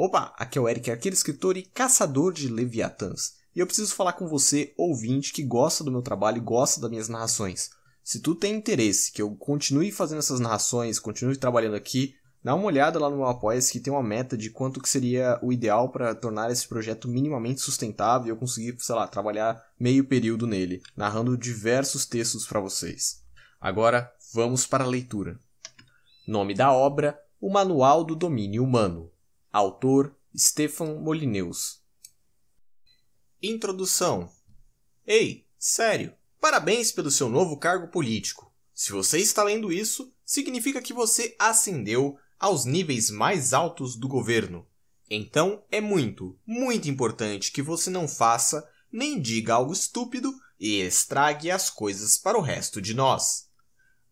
Opa, aqui é o Eric, aquele escritor e caçador de Leviatãs. E eu preciso falar com você, ouvinte, que gosta do meu trabalho e gosta das minhas narrações. Se tu tem interesse que eu continue fazendo essas narrações, continue trabalhando aqui, dá uma olhada lá no meu apoia que tem uma meta de quanto que seria o ideal para tornar esse projeto minimamente sustentável e eu conseguir, sei lá, trabalhar meio período nele, narrando diversos textos para vocês. Agora, vamos para a leitura. Nome da obra: O Manual do Domínio Humano, Autor Stefan Molineus. Introdução. Ei, sério, parabéns pelo seu novo cargo político. Se você está lendo isso, significa que você ascendeu aos níveis mais altos do governo. Então é muito, muito importante que você não faça nem diga algo estúpido e estrague as coisas para o resto de nós.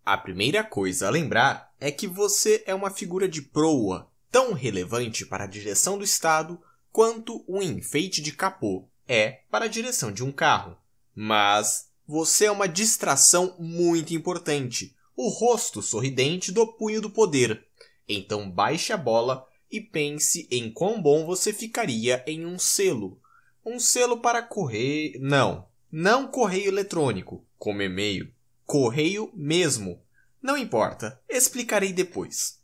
A primeira coisa a lembrar é que você é uma figura de proa tão relevante para a direção do Estado quanto um enfeite de capô é para a direção de um carro. Mas você é uma distração muito importante, o rosto sorridente do punho do poder. Então baixe a bola e pense em quão bom você ficaria em um selo. Um selo para correio. Não, não correio eletrônico, como e-mail. Correio mesmo. Não importa, explicarei depois.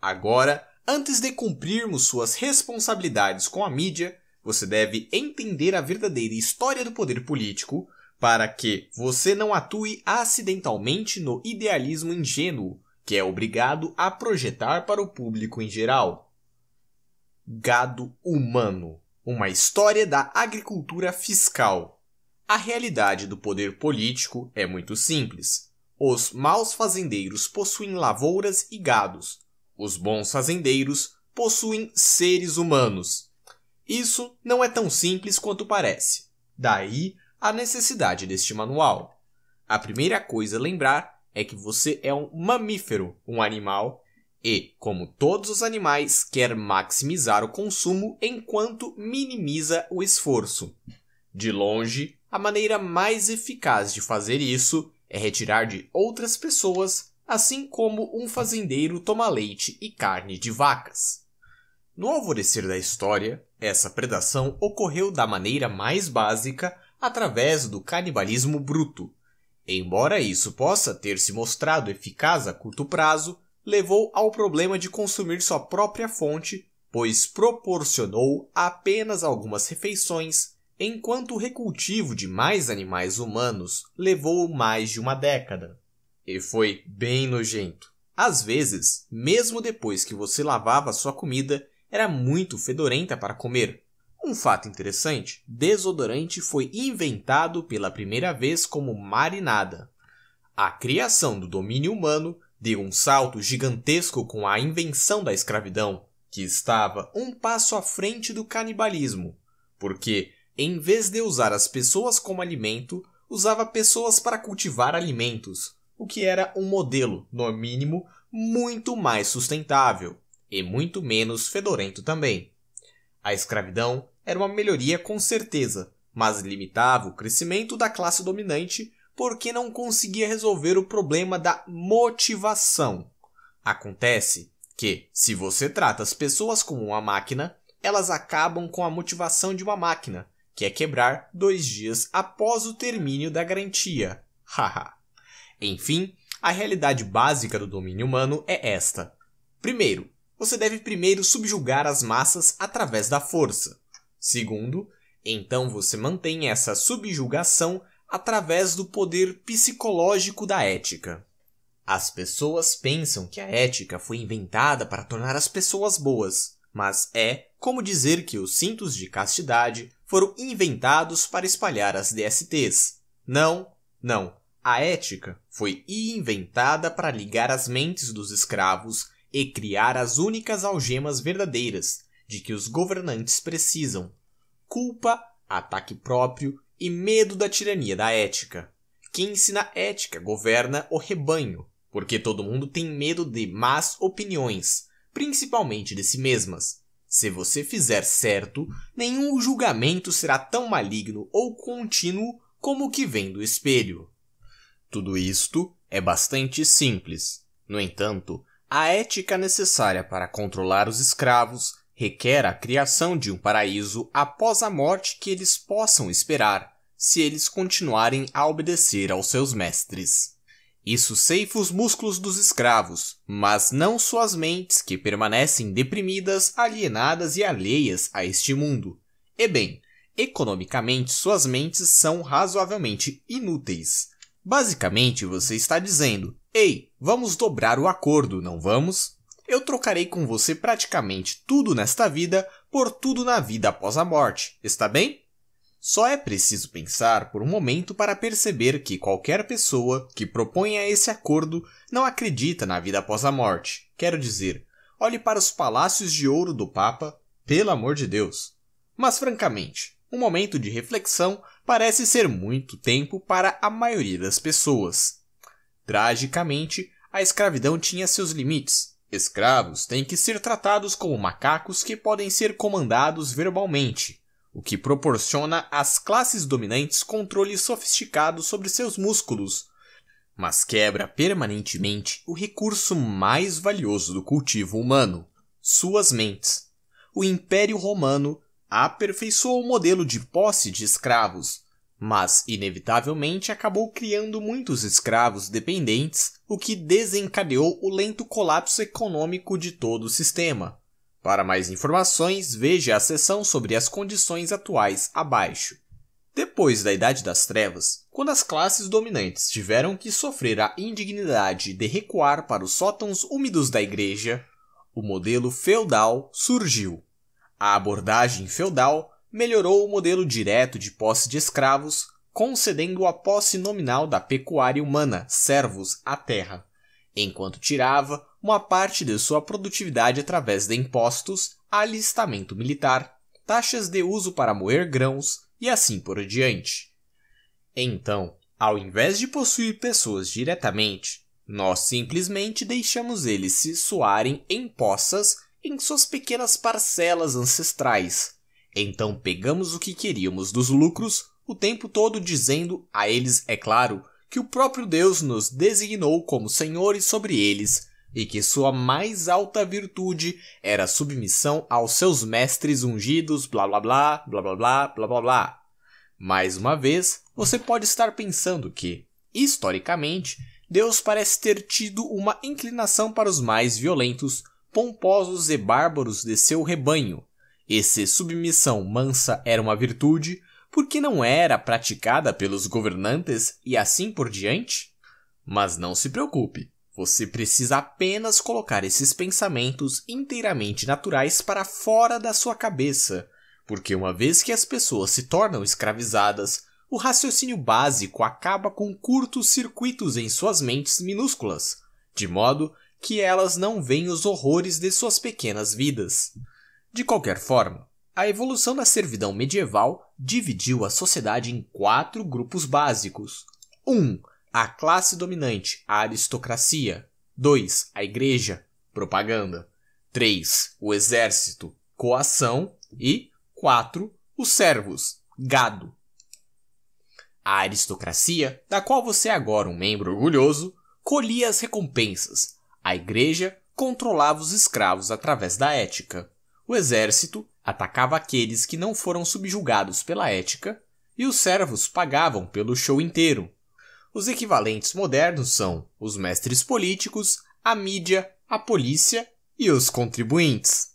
Agora Antes de cumprirmos suas responsabilidades com a mídia, você deve entender a verdadeira história do poder político para que você não atue acidentalmente no idealismo ingênuo que é obrigado a projetar para o público em geral. Gado humano uma história da agricultura fiscal. A realidade do poder político é muito simples. Os maus fazendeiros possuem lavouras e gados, os bons fazendeiros possuem seres humanos. Isso não é tão simples quanto parece. Daí a necessidade deste manual. A primeira coisa a lembrar é que você é um mamífero, um animal, e, como todos os animais, quer maximizar o consumo enquanto minimiza o esforço. De longe, a maneira mais eficaz de fazer isso é retirar de outras pessoas assim como um fazendeiro toma leite e carne de vacas. No alvorecer da história, essa predação ocorreu da maneira mais básica através do canibalismo bruto. Embora isso possa ter se mostrado eficaz a curto prazo, levou ao problema de consumir sua própria fonte, pois proporcionou apenas algumas refeições, enquanto o recultivo de mais animais humanos levou mais de uma década e foi bem nojento. Às vezes, mesmo depois que você lavava sua comida, era muito fedorenta para comer. Um fato interessante: desodorante foi inventado pela primeira vez como marinada. A criação do domínio humano deu um salto gigantesco com a invenção da escravidão, que estava um passo à frente do canibalismo, porque, em vez de usar as pessoas como alimento, usava pessoas para cultivar alimentos, o que era um modelo, no mínimo, muito mais sustentável e muito menos fedorento também. A escravidão era uma melhoria com certeza, mas limitava o crescimento da classe dominante porque não conseguia resolver o problema da motivação. Acontece que, se você trata as pessoas como uma máquina, elas acabam com a motivação de uma máquina, que é quebrar dois dias após o termínio da garantia. Haha. Enfim, a realidade básica do domínio humano é esta. Primeiro, você deve primeiro subjugar as massas através da força. Segundo, então você mantém essa subjugação através do poder psicológico da ética. As pessoas pensam que a ética foi inventada para tornar as pessoas boas, mas é como dizer que os cintos de castidade foram inventados para espalhar as DSTs. Não, não. A ética foi inventada para ligar as mentes dos escravos e criar as únicas algemas verdadeiras de que os governantes precisam: culpa, ataque próprio e medo da tirania da ética. Quem ensina ética governa o rebanho, porque todo mundo tem medo de más opiniões, principalmente de si mesmas. Se você fizer certo, nenhum julgamento será tão maligno ou contínuo como o que vem do espelho. Tudo isto é bastante simples. No entanto, a ética necessária para controlar os escravos requer a criação de um paraíso após a morte que eles possam esperar, se eles continuarem a obedecer aos seus mestres. Isso ceifa os músculos dos escravos, mas não suas mentes que permanecem deprimidas, alienadas e alheias a este mundo. E bem, economicamente suas mentes são razoavelmente inúteis. Basicamente, você está dizendo: Ei, vamos dobrar o acordo, não vamos? Eu trocarei com você praticamente tudo nesta vida por tudo na vida após a morte, está bem? Só é preciso pensar por um momento para perceber que qualquer pessoa que proponha esse acordo não acredita na vida após a morte. Quero dizer, olhe para os palácios de ouro do Papa, pelo amor de Deus. Mas francamente, um momento de reflexão parece ser muito tempo para a maioria das pessoas. Tragicamente, a escravidão tinha seus limites. Escravos têm que ser tratados como macacos que podem ser comandados verbalmente, o que proporciona às classes dominantes controle sofisticado sobre seus músculos, mas quebra permanentemente o recurso mais valioso do cultivo humano, suas mentes. O Império Romano aperfeiçoou o modelo de posse de escravos, mas inevitavelmente acabou criando muitos escravos dependentes, o que desencadeou o lento colapso econômico de todo o sistema. Para mais informações, veja a seção sobre as condições atuais abaixo. Depois da Idade das Trevas, quando as classes dominantes tiveram que sofrer a indignidade de recuar para os sótãos úmidos da igreja, o modelo feudal surgiu. A abordagem feudal melhorou o modelo direto de posse de escravos, concedendo a posse nominal da pecuária humana, servos, à terra, enquanto tirava uma parte de sua produtividade através de impostos, alistamento militar, taxas de uso para moer grãos e assim por diante. Então, ao invés de possuir pessoas diretamente, nós simplesmente deixamos eles se suarem em poças em suas pequenas parcelas ancestrais. Então pegamos o que queríamos dos lucros, o tempo todo dizendo a eles, é claro, que o próprio Deus nos designou como senhores sobre eles e que sua mais alta virtude era submissão aos seus mestres ungidos, blá blá blá, blá blá blá, blá blá blá. Mais uma vez, você pode estar pensando que, historicamente, Deus parece ter tido uma inclinação para os mais violentos, pomposos e bárbaros de seu rebanho, e se submissão mansa era uma virtude, porque não era praticada pelos governantes e assim por diante? Mas não se preocupe, você precisa apenas colocar esses pensamentos inteiramente naturais para fora da sua cabeça, porque uma vez que as pessoas se tornam escravizadas, o raciocínio básico acaba com curtos circuitos em suas mentes minúsculas, de modo que elas não veem os horrores de suas pequenas vidas. De qualquer forma, a evolução da servidão medieval dividiu a sociedade em quatro grupos básicos. 1. Um, a classe dominante, a aristocracia. 2. A igreja, propaganda. 3. O exército, coação. E 4. Os servos, gado. A aristocracia, da qual você é agora um membro orgulhoso, colhia as recompensas, a igreja controlava os escravos através da ética. O exército atacava aqueles que não foram subjugados pela ética e os servos pagavam pelo show inteiro. Os equivalentes modernos são os mestres políticos, a mídia, a polícia e os contribuintes.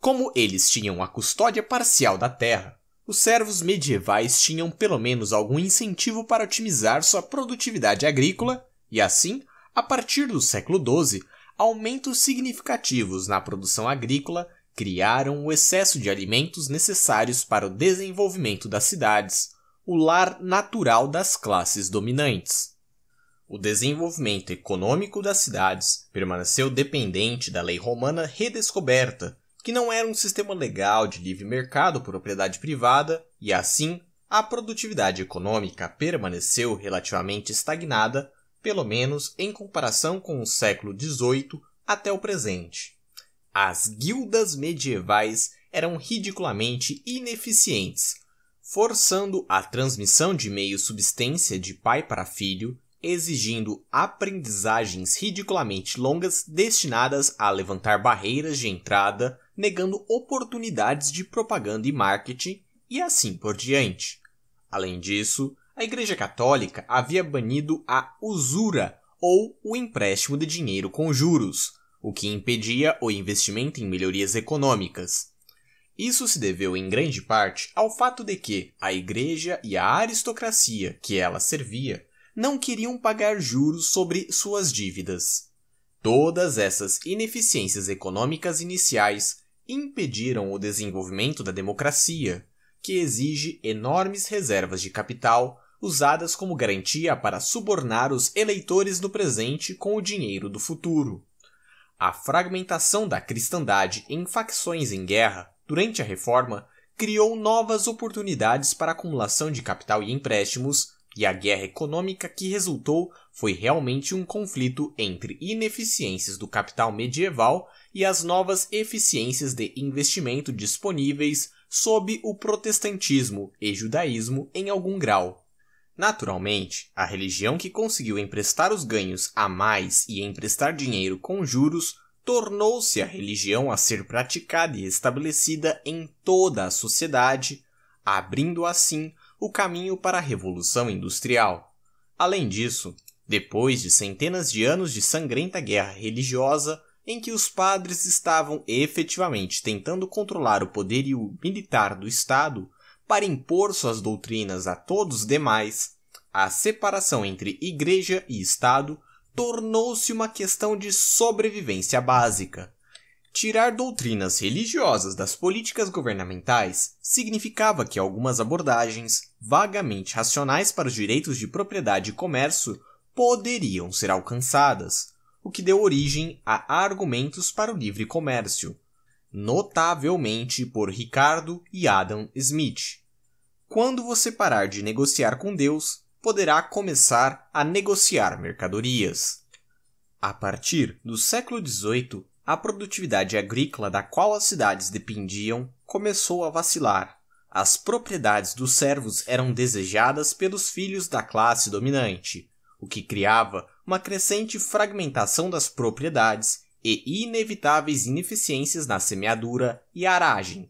Como eles tinham a custódia parcial da terra, os servos medievais tinham pelo menos algum incentivo para otimizar sua produtividade agrícola e assim a partir do século XII, aumentos significativos na produção agrícola criaram o excesso de alimentos necessários para o desenvolvimento das cidades, o lar natural das classes dominantes. O desenvolvimento econômico das cidades permaneceu dependente da lei romana redescoberta, que não era um sistema legal de livre mercado propriedade privada, e assim a produtividade econômica permaneceu relativamente estagnada pelo menos em comparação com o século XVIII até o presente. As guildas medievais eram ridiculamente ineficientes, forçando a transmissão de meio substância de pai para filho, exigindo aprendizagens ridiculamente longas destinadas a levantar barreiras de entrada, negando oportunidades de propaganda e marketing e assim por diante. Além disso, a Igreja Católica havia banido a usura, ou o empréstimo de dinheiro com juros, o que impedia o investimento em melhorias econômicas. Isso se deveu em grande parte ao fato de que a Igreja e a aristocracia que ela servia não queriam pagar juros sobre suas dívidas. Todas essas ineficiências econômicas iniciais impediram o desenvolvimento da democracia, que exige enormes reservas de capital usadas como garantia para subornar os eleitores do presente com o dinheiro do futuro. A fragmentação da cristandade em facções em guerra durante a reforma criou novas oportunidades para acumulação de capital e empréstimos, e a guerra econômica que resultou foi realmente um conflito entre ineficiências do capital medieval e as novas eficiências de investimento disponíveis sob o protestantismo e judaísmo em algum grau. Naturalmente, a religião que conseguiu emprestar os ganhos a mais e emprestar dinheiro com juros tornou-se a religião a ser praticada e estabelecida em toda a sociedade, abrindo assim o caminho para a Revolução Industrial. Além disso, depois de centenas de anos de sangrenta guerra religiosa, em que os padres estavam efetivamente tentando controlar o o militar do Estado, para impor suas doutrinas a todos demais, a separação entre igreja e Estado tornou-se uma questão de sobrevivência básica. Tirar doutrinas religiosas das políticas governamentais significava que algumas abordagens, vagamente racionais para os direitos de propriedade e comércio, poderiam ser alcançadas, o que deu origem a argumentos para o livre comércio, notavelmente por Ricardo e Adam Smith, quando você parar de negociar com Deus, poderá começar a negociar mercadorias. A partir do século XVIII, a produtividade agrícola da qual as cidades dependiam começou a vacilar. As propriedades dos servos eram desejadas pelos filhos da classe dominante, o que criava uma crescente fragmentação das propriedades e inevitáveis ineficiências na semeadura e aragem,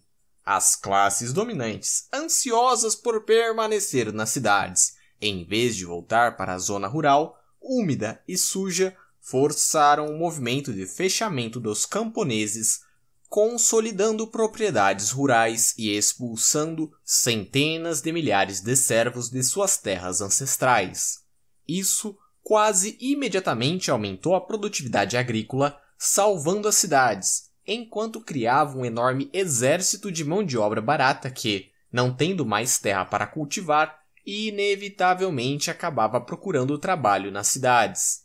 as classes dominantes, ansiosas por permanecer nas cidades, em vez de voltar para a zona rural, úmida e suja, forçaram o movimento de fechamento dos camponeses, consolidando propriedades rurais e expulsando centenas de milhares de servos de suas terras ancestrais. Isso quase imediatamente aumentou a produtividade agrícola, salvando as cidades, enquanto criava um enorme exército de mão de obra barata que, não tendo mais terra para cultivar, inevitavelmente acabava procurando trabalho nas cidades.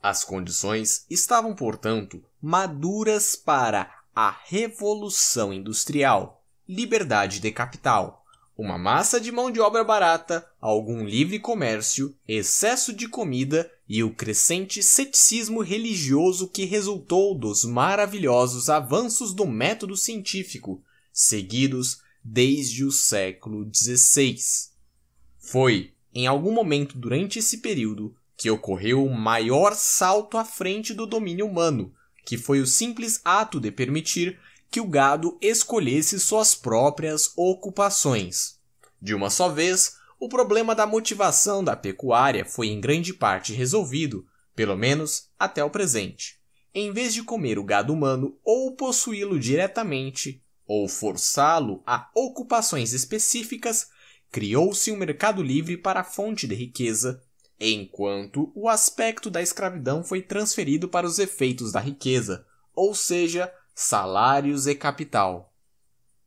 As condições estavam, portanto, maduras para a revolução industrial, liberdade de capital, uma massa de mão de obra barata, algum livre comércio, excesso de comida e o crescente ceticismo religioso que resultou dos maravilhosos avanços do método científico, seguidos desde o século XVI. Foi, em algum momento durante esse período, que ocorreu o maior salto à frente do domínio humano, que foi o simples ato de permitir que o gado escolhesse suas próprias ocupações. De uma só vez, o problema da motivação da pecuária foi em grande parte resolvido, pelo menos até o presente. Em vez de comer o gado humano ou possuí-lo diretamente, ou forçá-lo a ocupações específicas, criou-se um mercado livre para a fonte de riqueza, enquanto o aspecto da escravidão foi transferido para os efeitos da riqueza, ou seja, salários e capital.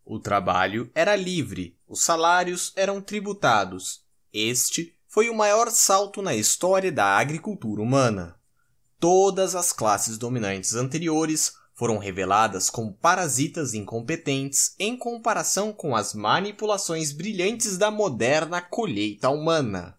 O trabalho era livre, os salários eram tributados. Este foi o maior salto na história da agricultura humana. Todas as classes dominantes anteriores foram reveladas como parasitas incompetentes em comparação com as manipulações brilhantes da moderna colheita humana.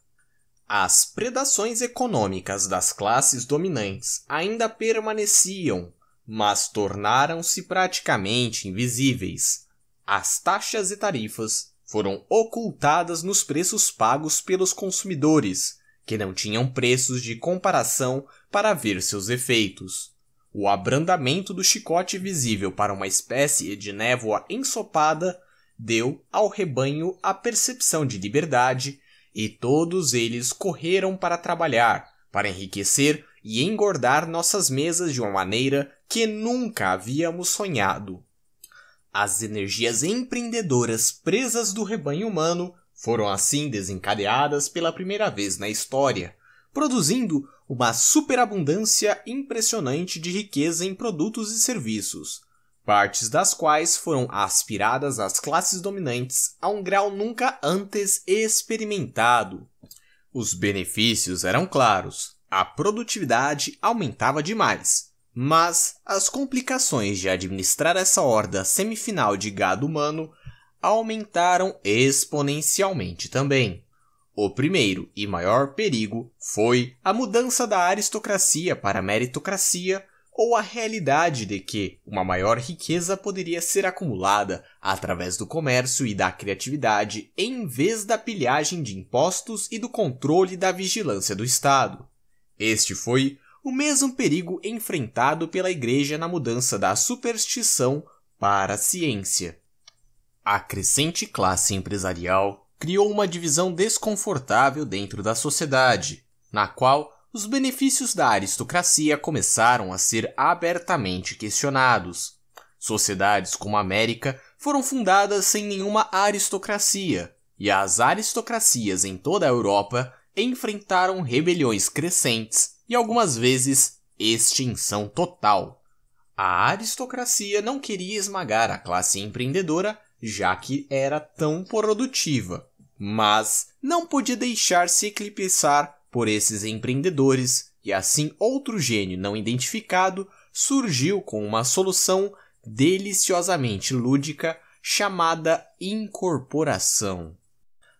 As predações econômicas das classes dominantes ainda permaneciam, mas tornaram-se praticamente invisíveis. As taxas e tarifas foram ocultadas nos preços pagos pelos consumidores, que não tinham preços de comparação para ver seus efeitos. O abrandamento do chicote visível para uma espécie de névoa ensopada deu ao rebanho a percepção de liberdade, e todos eles correram para trabalhar, para enriquecer e engordar nossas mesas de uma maneira que nunca havíamos sonhado. As energias empreendedoras presas do rebanho humano foram assim desencadeadas pela primeira vez na história, produzindo uma superabundância impressionante de riqueza em produtos e serviços, partes das quais foram aspiradas às classes dominantes a um grau nunca antes experimentado. Os benefícios eram claros, a produtividade aumentava demais mas as complicações de administrar essa horda semifinal de gado humano aumentaram exponencialmente também. O primeiro e maior perigo foi a mudança da aristocracia para a meritocracia ou a realidade de que uma maior riqueza poderia ser acumulada através do comércio e da criatividade em vez da pilhagem de impostos e do controle da vigilância do Estado. Este foi o mesmo perigo enfrentado pela Igreja na mudança da superstição para a ciência. A crescente classe empresarial criou uma divisão desconfortável dentro da sociedade, na qual os benefícios da aristocracia começaram a ser abertamente questionados. Sociedades como a América foram fundadas sem nenhuma aristocracia, e as aristocracias em toda a Europa enfrentaram rebeliões crescentes e algumas vezes extinção total. A aristocracia não queria esmagar a classe empreendedora, já que era tão produtiva, mas não podia deixar-se eclipsar por esses empreendedores, e assim outro gênio não identificado surgiu com uma solução deliciosamente lúdica chamada incorporação.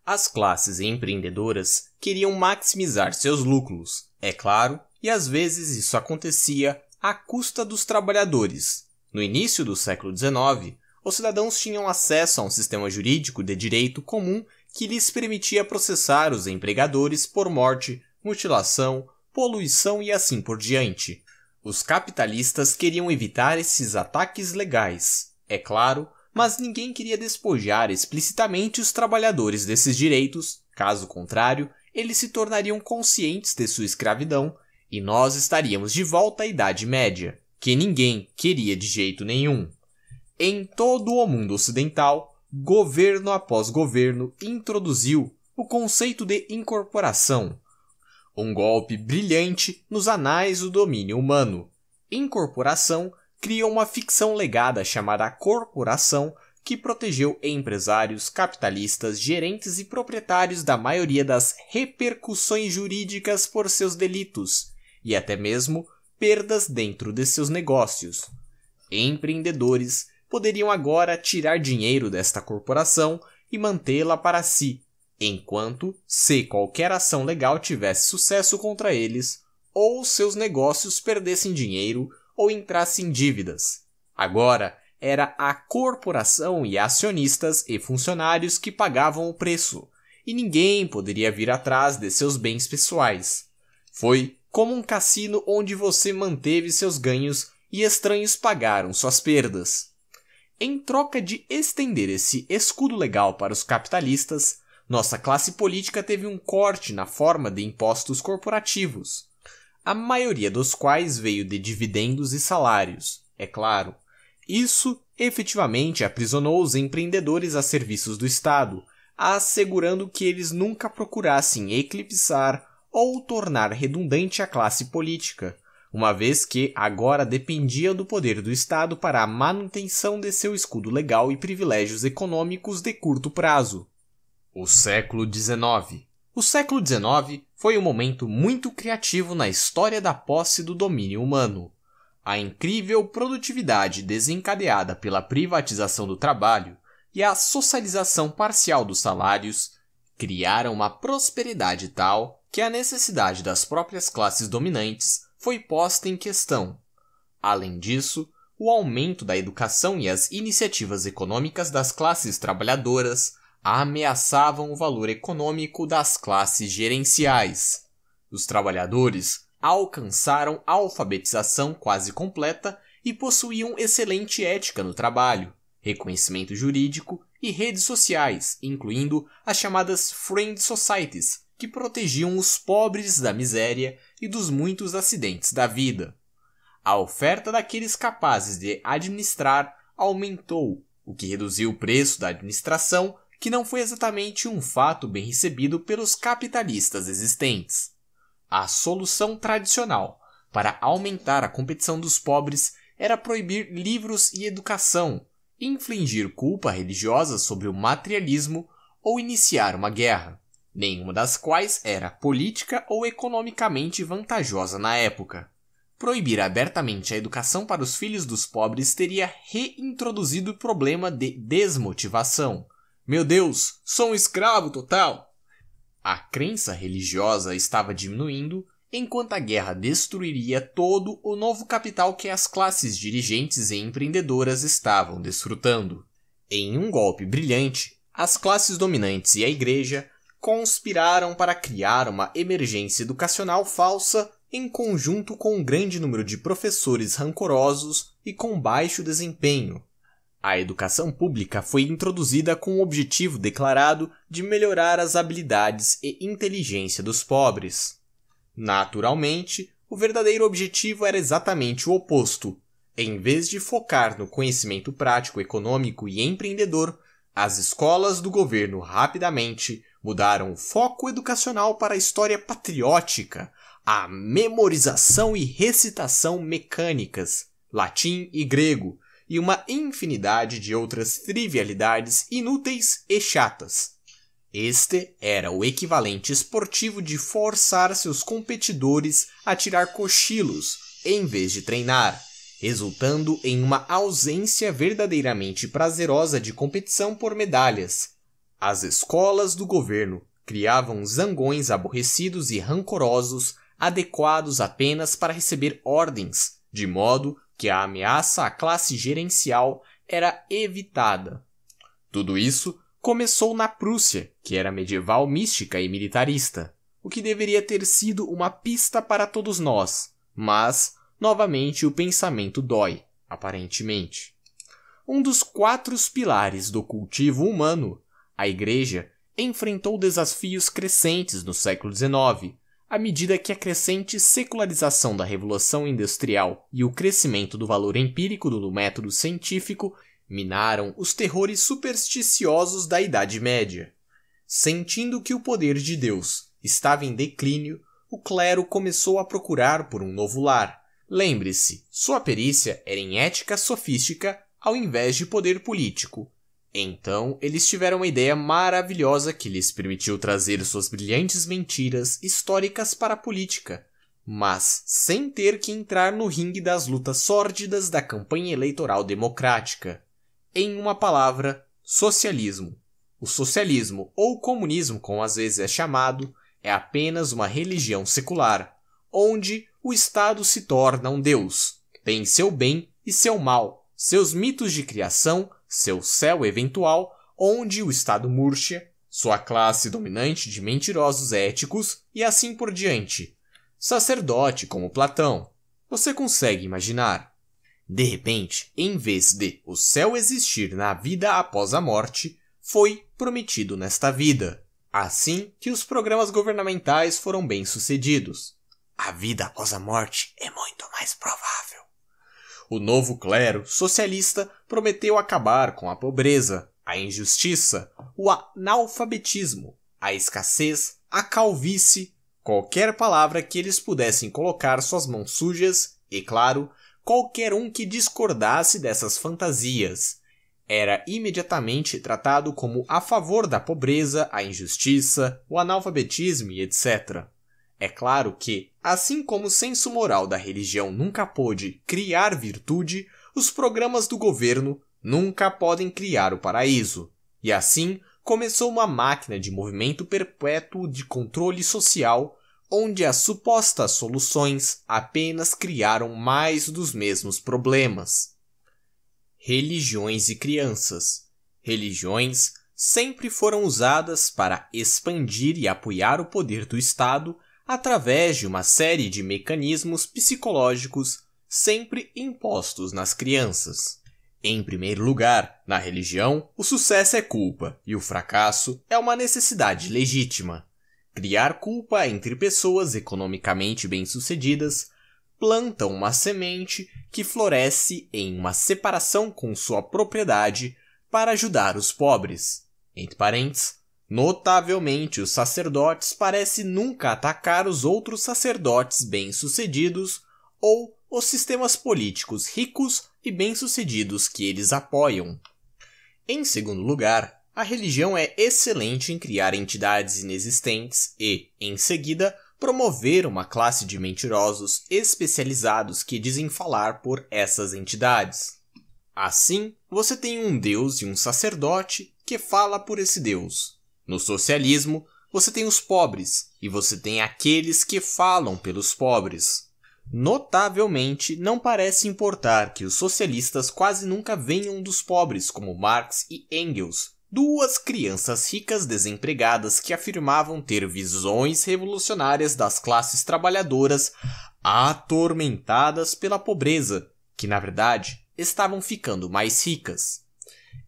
As classes empreendedoras queriam maximizar seus lucros, é claro, e às vezes isso acontecia à custa dos trabalhadores. No início do século XIX, os cidadãos tinham acesso a um sistema jurídico de direito comum que lhes permitia processar os empregadores por morte, mutilação, poluição e assim por diante. Os capitalistas queriam evitar esses ataques legais, é claro, mas ninguém queria despojar explicitamente os trabalhadores desses direitos, caso contrário, eles se tornariam conscientes de sua escravidão e nós estaríamos de volta à Idade Média, que ninguém queria de jeito nenhum. Em todo o mundo ocidental, governo após governo introduziu o conceito de incorporação, um golpe brilhante nos anais do domínio humano. Incorporação cria uma ficção legada chamada corporação que protegeu empresários, capitalistas, gerentes e proprietários da maioria das repercussões jurídicas por seus delitos e até mesmo perdas dentro de seus negócios. Empreendedores poderiam agora tirar dinheiro desta corporação e mantê-la para si, enquanto, se qualquer ação legal tivesse sucesso contra eles, ou seus negócios perdessem dinheiro ou entrassem em dívidas. Agora, era a corporação e acionistas e funcionários que pagavam o preço, e ninguém poderia vir atrás de seus bens pessoais. Foi como um cassino onde você manteve seus ganhos e estranhos pagaram suas perdas. Em troca de estender esse escudo legal para os capitalistas, nossa classe política teve um corte na forma de impostos corporativos, a maioria dos quais veio de dividendos e salários, é claro, isso efetivamente aprisionou os empreendedores a serviços do Estado, assegurando que eles nunca procurassem eclipsar ou tornar redundante a classe política, uma vez que agora dependia do poder do Estado para a manutenção de seu escudo legal e privilégios econômicos de curto prazo. O século XIX. O século XIX foi um momento muito criativo na história da posse do domínio humano. A incrível produtividade desencadeada pela privatização do trabalho e a socialização parcial dos salários criaram uma prosperidade tal que a necessidade das próprias classes dominantes foi posta em questão. Além disso, o aumento da educação e as iniciativas econômicas das classes trabalhadoras ameaçavam o valor econômico das classes gerenciais. Os trabalhadores alcançaram alfabetização quase completa e possuíam excelente ética no trabalho, reconhecimento jurídico e redes sociais, incluindo as chamadas Friend Societies, que protegiam os pobres da miséria e dos muitos acidentes da vida. A oferta daqueles capazes de administrar aumentou, o que reduziu o preço da administração, que não foi exatamente um fato bem recebido pelos capitalistas existentes. A solução tradicional para aumentar a competição dos pobres era proibir livros e educação, infligir culpa religiosa sobre o materialismo ou iniciar uma guerra, nenhuma das quais era política ou economicamente vantajosa na época. Proibir abertamente a educação para os filhos dos pobres teria reintroduzido o problema de desmotivação. Meu Deus, sou um escravo total! A crença religiosa estava diminuindo, enquanto a guerra destruiria todo o novo capital que as classes dirigentes e empreendedoras estavam desfrutando. Em um golpe brilhante, as classes dominantes e a igreja conspiraram para criar uma emergência educacional falsa em conjunto com um grande número de professores rancorosos e com baixo desempenho, a educação pública foi introduzida com o objetivo declarado de melhorar as habilidades e inteligência dos pobres. Naturalmente, o verdadeiro objetivo era exatamente o oposto. Em vez de focar no conhecimento prático econômico e empreendedor, as escolas do governo rapidamente mudaram o foco educacional para a história patriótica, a memorização e recitação mecânicas, latim e grego, e uma infinidade de outras trivialidades inúteis e chatas. Este era o equivalente esportivo de forçar seus competidores a tirar cochilos em vez de treinar, resultando em uma ausência verdadeiramente prazerosa de competição por medalhas. As escolas do governo criavam zangões aborrecidos e rancorosos adequados apenas para receber ordens, de modo que a ameaça à classe gerencial era evitada. Tudo isso começou na Prússia, que era medieval mística e militarista, o que deveria ter sido uma pista para todos nós, mas, novamente, o pensamento dói, aparentemente. Um dos quatro pilares do cultivo humano, a Igreja enfrentou desafios crescentes no século XIX, à medida que a crescente secularização da Revolução Industrial e o crescimento do valor empírico do método científico minaram os terrores supersticiosos da Idade Média. Sentindo que o poder de Deus estava em declínio, o clero começou a procurar por um novo lar. Lembre-se, sua perícia era em ética sofística ao invés de poder político, então, eles tiveram uma ideia maravilhosa que lhes permitiu trazer suas brilhantes mentiras históricas para a política, mas sem ter que entrar no ringue das lutas sórdidas da campanha eleitoral democrática. Em uma palavra, socialismo. O socialismo, ou comunismo, como às vezes é chamado, é apenas uma religião secular, onde o Estado se torna um deus, tem seu bem e seu mal, seus mitos de criação seu céu eventual, onde o Estado Múrcia, sua classe dominante de mentirosos éticos e assim por diante. Sacerdote como Platão. Você consegue imaginar? De repente, em vez de o céu existir na vida após a morte, foi prometido nesta vida. Assim que os programas governamentais foram bem sucedidos. A vida após a morte é muito mais provável. O novo clero socialista prometeu acabar com a pobreza, a injustiça, o analfabetismo, a escassez, a calvície, qualquer palavra que eles pudessem colocar suas mãos sujas e, claro, qualquer um que discordasse dessas fantasias. Era imediatamente tratado como a favor da pobreza, a injustiça, o analfabetismo e etc. É claro que, assim como o senso moral da religião nunca pôde criar virtude, os programas do governo nunca podem criar o paraíso. E assim começou uma máquina de movimento perpétuo de controle social, onde as supostas soluções apenas criaram mais dos mesmos problemas. Religiões e crianças. Religiões sempre foram usadas para expandir e apoiar o poder do Estado através de uma série de mecanismos psicológicos sempre impostos nas crianças. Em primeiro lugar, na religião, o sucesso é culpa e o fracasso é uma necessidade legítima. Criar culpa entre pessoas economicamente bem-sucedidas planta uma semente que floresce em uma separação com sua propriedade para ajudar os pobres. Entre parênteses, Notavelmente, os sacerdotes parecem nunca atacar os outros sacerdotes bem-sucedidos ou os sistemas políticos ricos e bem-sucedidos que eles apoiam. Em segundo lugar, a religião é excelente em criar entidades inexistentes e, em seguida, promover uma classe de mentirosos especializados que dizem falar por essas entidades. Assim, você tem um deus e um sacerdote que fala por esse deus, no socialismo, você tem os pobres e você tem aqueles que falam pelos pobres. Notavelmente, não parece importar que os socialistas quase nunca venham dos pobres, como Marx e Engels, duas crianças ricas desempregadas que afirmavam ter visões revolucionárias das classes trabalhadoras atormentadas pela pobreza, que na verdade estavam ficando mais ricas.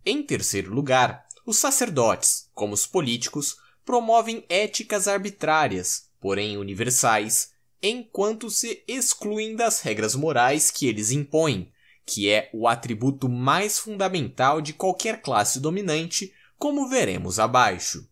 Em terceiro lugar, os sacerdotes, como os políticos, promovem éticas arbitrárias, porém universais, enquanto se excluem das regras morais que eles impõem, que é o atributo mais fundamental de qualquer classe dominante, como veremos abaixo.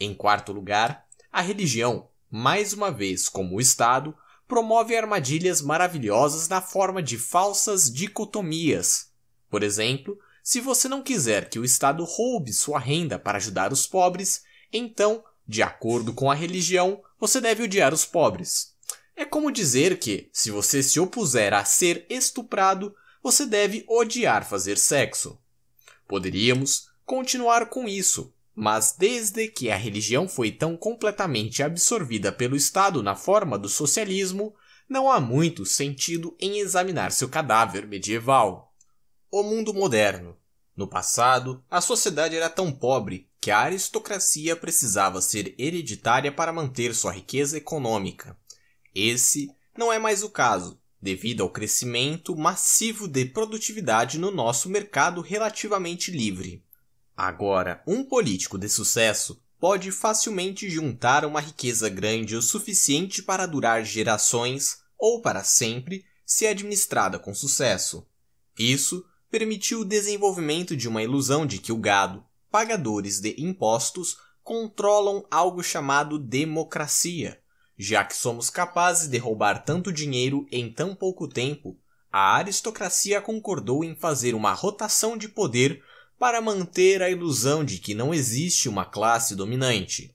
Em quarto lugar, a religião, mais uma vez como o Estado, promove armadilhas maravilhosas na forma de falsas dicotomias. Por exemplo, se você não quiser que o Estado roube sua renda para ajudar os pobres, então, de acordo com a religião, você deve odiar os pobres. É como dizer que, se você se opuser a ser estuprado, você deve odiar fazer sexo. Poderíamos continuar com isso, mas desde que a religião foi tão completamente absorvida pelo Estado na forma do socialismo, não há muito sentido em examinar seu cadáver medieval. O mundo moderno. No passado, a sociedade era tão pobre que a aristocracia precisava ser hereditária para manter sua riqueza econômica. Esse não é mais o caso, devido ao crescimento massivo de produtividade no nosso mercado relativamente livre. Agora, um político de sucesso pode facilmente juntar uma riqueza grande o suficiente para durar gerações ou para sempre se administrada com sucesso. Isso permitiu o desenvolvimento de uma ilusão de que o gado, pagadores de impostos, controlam algo chamado democracia, já que somos capazes de roubar tanto dinheiro em tão pouco tempo. A aristocracia concordou em fazer uma rotação de poder para manter a ilusão de que não existe uma classe dominante.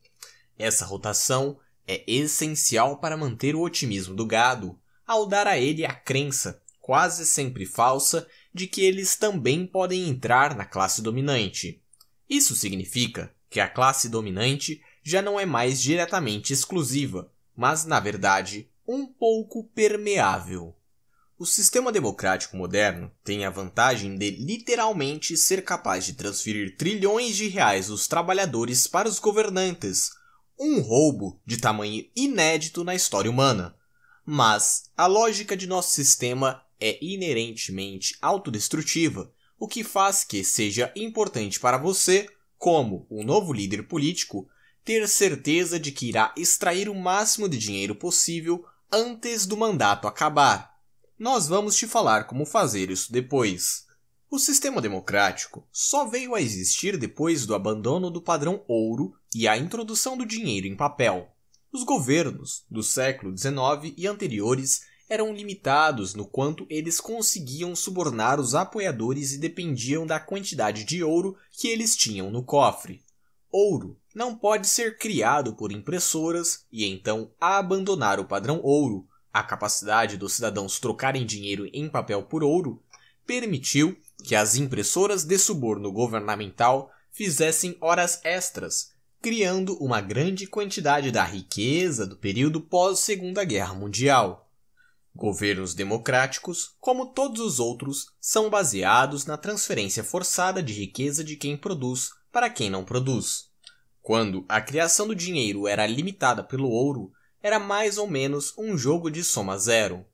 Essa rotação é essencial para manter o otimismo do gado, ao dar a ele a crença, quase sempre falsa, de que eles também podem entrar na classe dominante. Isso significa que a classe dominante já não é mais diretamente exclusiva, mas, na verdade, um pouco permeável. O sistema democrático moderno tem a vantagem de literalmente ser capaz de transferir trilhões de reais dos trabalhadores para os governantes, um roubo de tamanho inédito na história humana. Mas a lógica de nosso sistema é inerentemente autodestrutiva, o que faz que seja importante para você, como um novo líder político, ter certeza de que irá extrair o máximo de dinheiro possível antes do mandato acabar. Nós vamos te falar como fazer isso depois. O sistema democrático só veio a existir depois do abandono do padrão ouro e a introdução do dinheiro em papel. Os governos do século XIX e anteriores eram limitados no quanto eles conseguiam subornar os apoiadores e dependiam da quantidade de ouro que eles tinham no cofre. Ouro não pode ser criado por impressoras e então abandonar o padrão ouro, a capacidade dos cidadãos trocarem dinheiro em papel por ouro, permitiu que as impressoras de suborno governamental fizessem horas extras, criando uma grande quantidade da riqueza do período pós-Segunda Guerra Mundial. Governos democráticos, como todos os outros, são baseados na transferência forçada de riqueza de quem produz para quem não produz. Quando a criação do dinheiro era limitada pelo ouro, era mais ou menos um jogo de soma zero.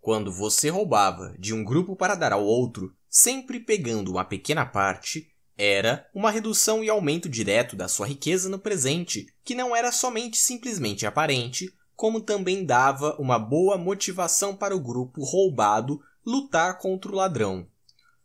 Quando você roubava de um grupo para dar ao outro, sempre pegando uma pequena parte, era uma redução e aumento direto da sua riqueza no presente, que não era somente simplesmente aparente, como também dava uma boa motivação para o grupo roubado lutar contra o ladrão.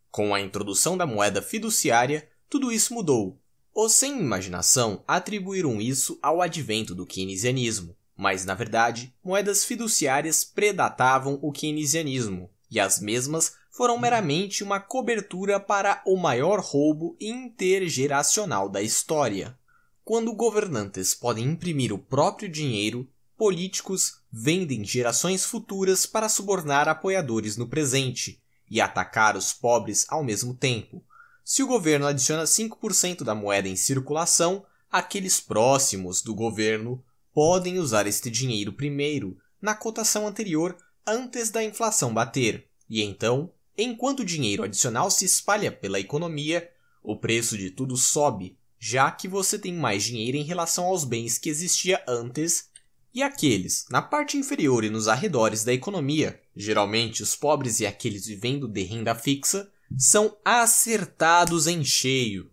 Com a introdução da moeda fiduciária, tudo isso mudou, ou sem imaginação atribuíram isso ao advento do keynesianismo, mas na verdade, moedas fiduciárias predatavam o keynesianismo, e as mesmas foram meramente uma cobertura para o maior roubo intergeracional da história. Quando governantes podem imprimir o próprio dinheiro políticos vendem gerações futuras para subornar apoiadores no presente e atacar os pobres ao mesmo tempo. Se o governo adiciona 5% da moeda em circulação, aqueles próximos do governo podem usar este dinheiro primeiro, na cotação anterior, antes da inflação bater. E então, enquanto o dinheiro adicional se espalha pela economia, o preço de tudo sobe, já que você tem mais dinheiro em relação aos bens que existia antes e aqueles, na parte inferior e nos arredores da economia, geralmente os pobres e aqueles vivendo de renda fixa, são acertados em cheio.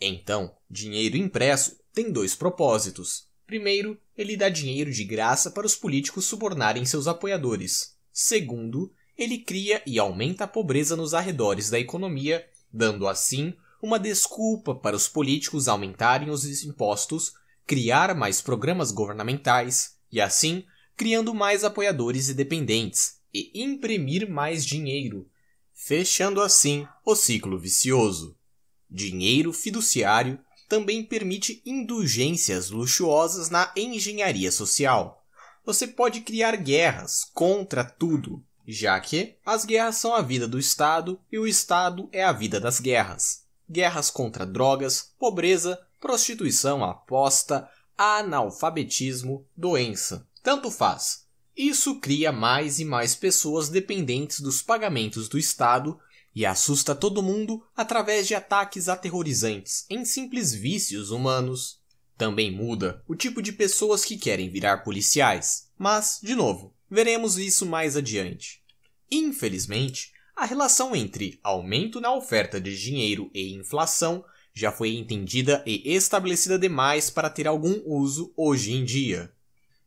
Então, dinheiro impresso tem dois propósitos. Primeiro, ele dá dinheiro de graça para os políticos subornarem seus apoiadores. Segundo, ele cria e aumenta a pobreza nos arredores da economia, dando assim uma desculpa para os políticos aumentarem os impostos, criar mais programas governamentais, e assim criando mais apoiadores e dependentes e imprimir mais dinheiro, fechando assim o ciclo vicioso. Dinheiro fiduciário também permite indulgências luxuosas na engenharia social. Você pode criar guerras contra tudo, já que as guerras são a vida do Estado e o Estado é a vida das guerras. Guerras contra drogas, pobreza, prostituição, aposta, analfabetismo, doença, tanto faz. Isso cria mais e mais pessoas dependentes dos pagamentos do Estado e assusta todo mundo através de ataques aterrorizantes em simples vícios humanos. Também muda o tipo de pessoas que querem virar policiais, mas, de novo, veremos isso mais adiante. Infelizmente, a relação entre aumento na oferta de dinheiro e inflação já foi entendida e estabelecida demais para ter algum uso hoje em dia.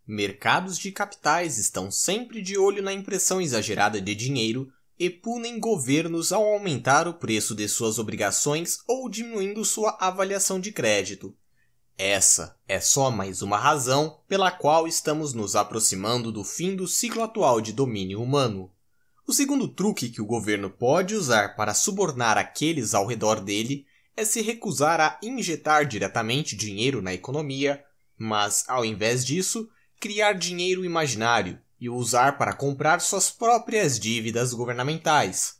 Mercados de capitais estão sempre de olho na impressão exagerada de dinheiro e punem governos ao aumentar o preço de suas obrigações ou diminuindo sua avaliação de crédito. Essa é só mais uma razão pela qual estamos nos aproximando do fim do ciclo atual de domínio humano. O segundo truque que o governo pode usar para subornar aqueles ao redor dele é se recusar a injetar diretamente dinheiro na economia, mas, ao invés disso, criar dinheiro imaginário e o usar para comprar suas próprias dívidas governamentais.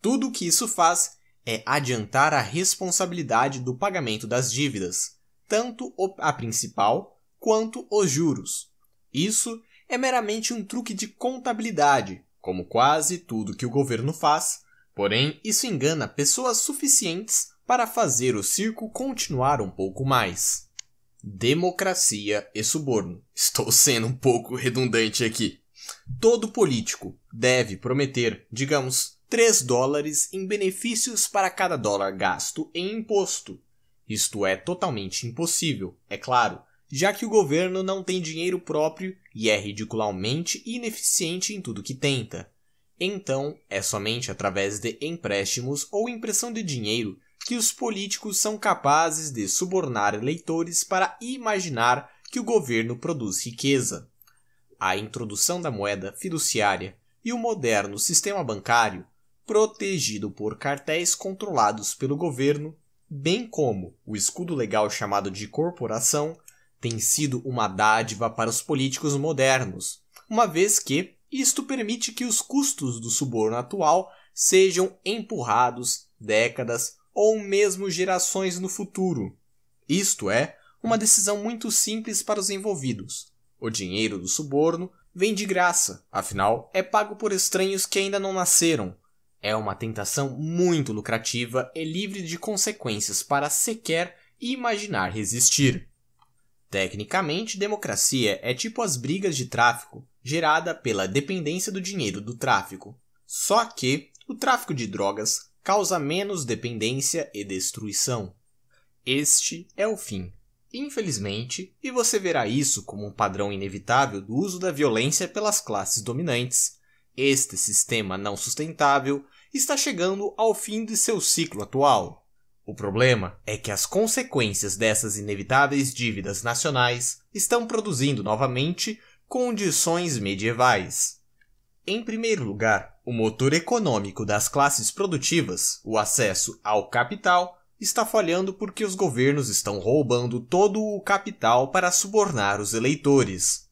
Tudo o que isso faz é adiantar a responsabilidade do pagamento das dívidas, tanto a principal quanto os juros. Isso é meramente um truque de contabilidade, como quase tudo que o governo faz, porém isso engana pessoas suficientes para fazer o circo continuar um pouco mais. Democracia e suborno. Estou sendo um pouco redundante aqui. Todo político deve prometer, digamos, 3 dólares em benefícios para cada dólar gasto em imposto. Isto é totalmente impossível, é claro, já que o governo não tem dinheiro próprio e é ridiculamente ineficiente em tudo que tenta. Então, é somente através de empréstimos ou impressão de dinheiro que os políticos são capazes de subornar eleitores para imaginar que o governo produz riqueza. A introdução da moeda fiduciária e o moderno sistema bancário, protegido por cartéis controlados pelo governo, bem como o escudo legal chamado de corporação, tem sido uma dádiva para os políticos modernos, uma vez que isto permite que os custos do suborno atual sejam empurrados décadas ou mesmo gerações no futuro. Isto é, uma decisão muito simples para os envolvidos. O dinheiro do suborno vem de graça, afinal, é pago por estranhos que ainda não nasceram. É uma tentação muito lucrativa e livre de consequências para sequer imaginar resistir. Tecnicamente, democracia é tipo as brigas de tráfico, gerada pela dependência do dinheiro do tráfico. Só que o tráfico de drogas causa menos dependência e destruição. Este é o fim, infelizmente, e você verá isso como um padrão inevitável do uso da violência pelas classes dominantes. Este sistema não sustentável está chegando ao fim de seu ciclo atual. O problema é que as consequências dessas inevitáveis dívidas nacionais estão produzindo novamente condições medievais. Em primeiro lugar, o motor econômico das classes produtivas, o acesso ao capital, está falhando porque os governos estão roubando todo o capital para subornar os eleitores.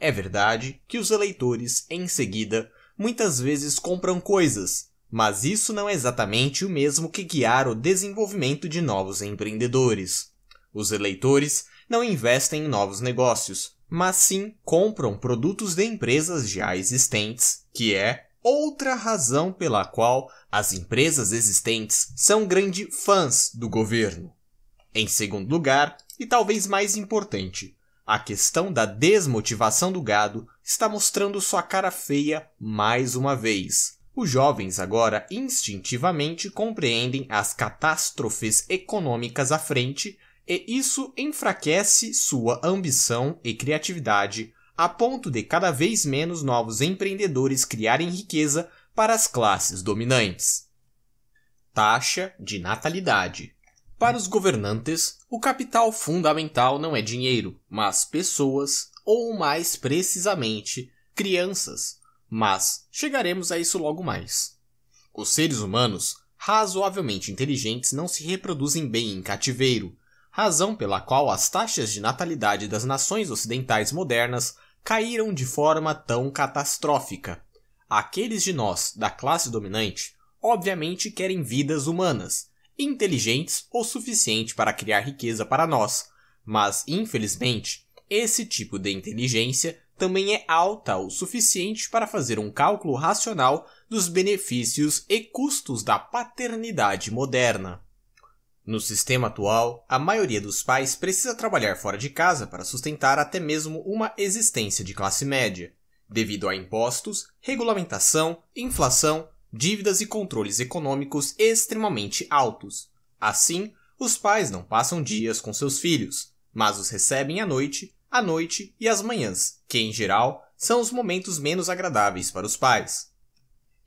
É verdade que os eleitores, em seguida, muitas vezes compram coisas, mas isso não é exatamente o mesmo que guiar o desenvolvimento de novos empreendedores. Os eleitores não investem em novos negócios, mas sim compram produtos de empresas já existentes, que é outra razão pela qual as empresas existentes são grandes fãs do governo. Em segundo lugar, e talvez mais importante, a questão da desmotivação do gado está mostrando sua cara feia mais uma vez. Os jovens agora instintivamente compreendem as catástrofes econômicas à frente e isso enfraquece sua ambição e criatividade a ponto de cada vez menos novos empreendedores criarem riqueza para as classes dominantes. Taxa de natalidade. Para os governantes, o capital fundamental não é dinheiro, mas pessoas, ou mais precisamente, crianças. Mas chegaremos a isso logo mais. Os seres humanos, razoavelmente inteligentes, não se reproduzem bem em cativeiro, razão pela qual as taxas de natalidade das nações ocidentais modernas caíram de forma tão catastrófica. Aqueles de nós da classe dominante obviamente querem vidas humanas, inteligentes o suficiente para criar riqueza para nós, mas infelizmente esse tipo de inteligência também é alta o suficiente para fazer um cálculo racional dos benefícios e custos da paternidade moderna. No sistema atual, a maioria dos pais precisa trabalhar fora de casa para sustentar até mesmo uma existência de classe média, devido a impostos, regulamentação, inflação, dívidas e controles econômicos extremamente altos. Assim, os pais não passam dias com seus filhos, mas os recebem à noite, à noite e às manhãs, que em geral são os momentos menos agradáveis para os pais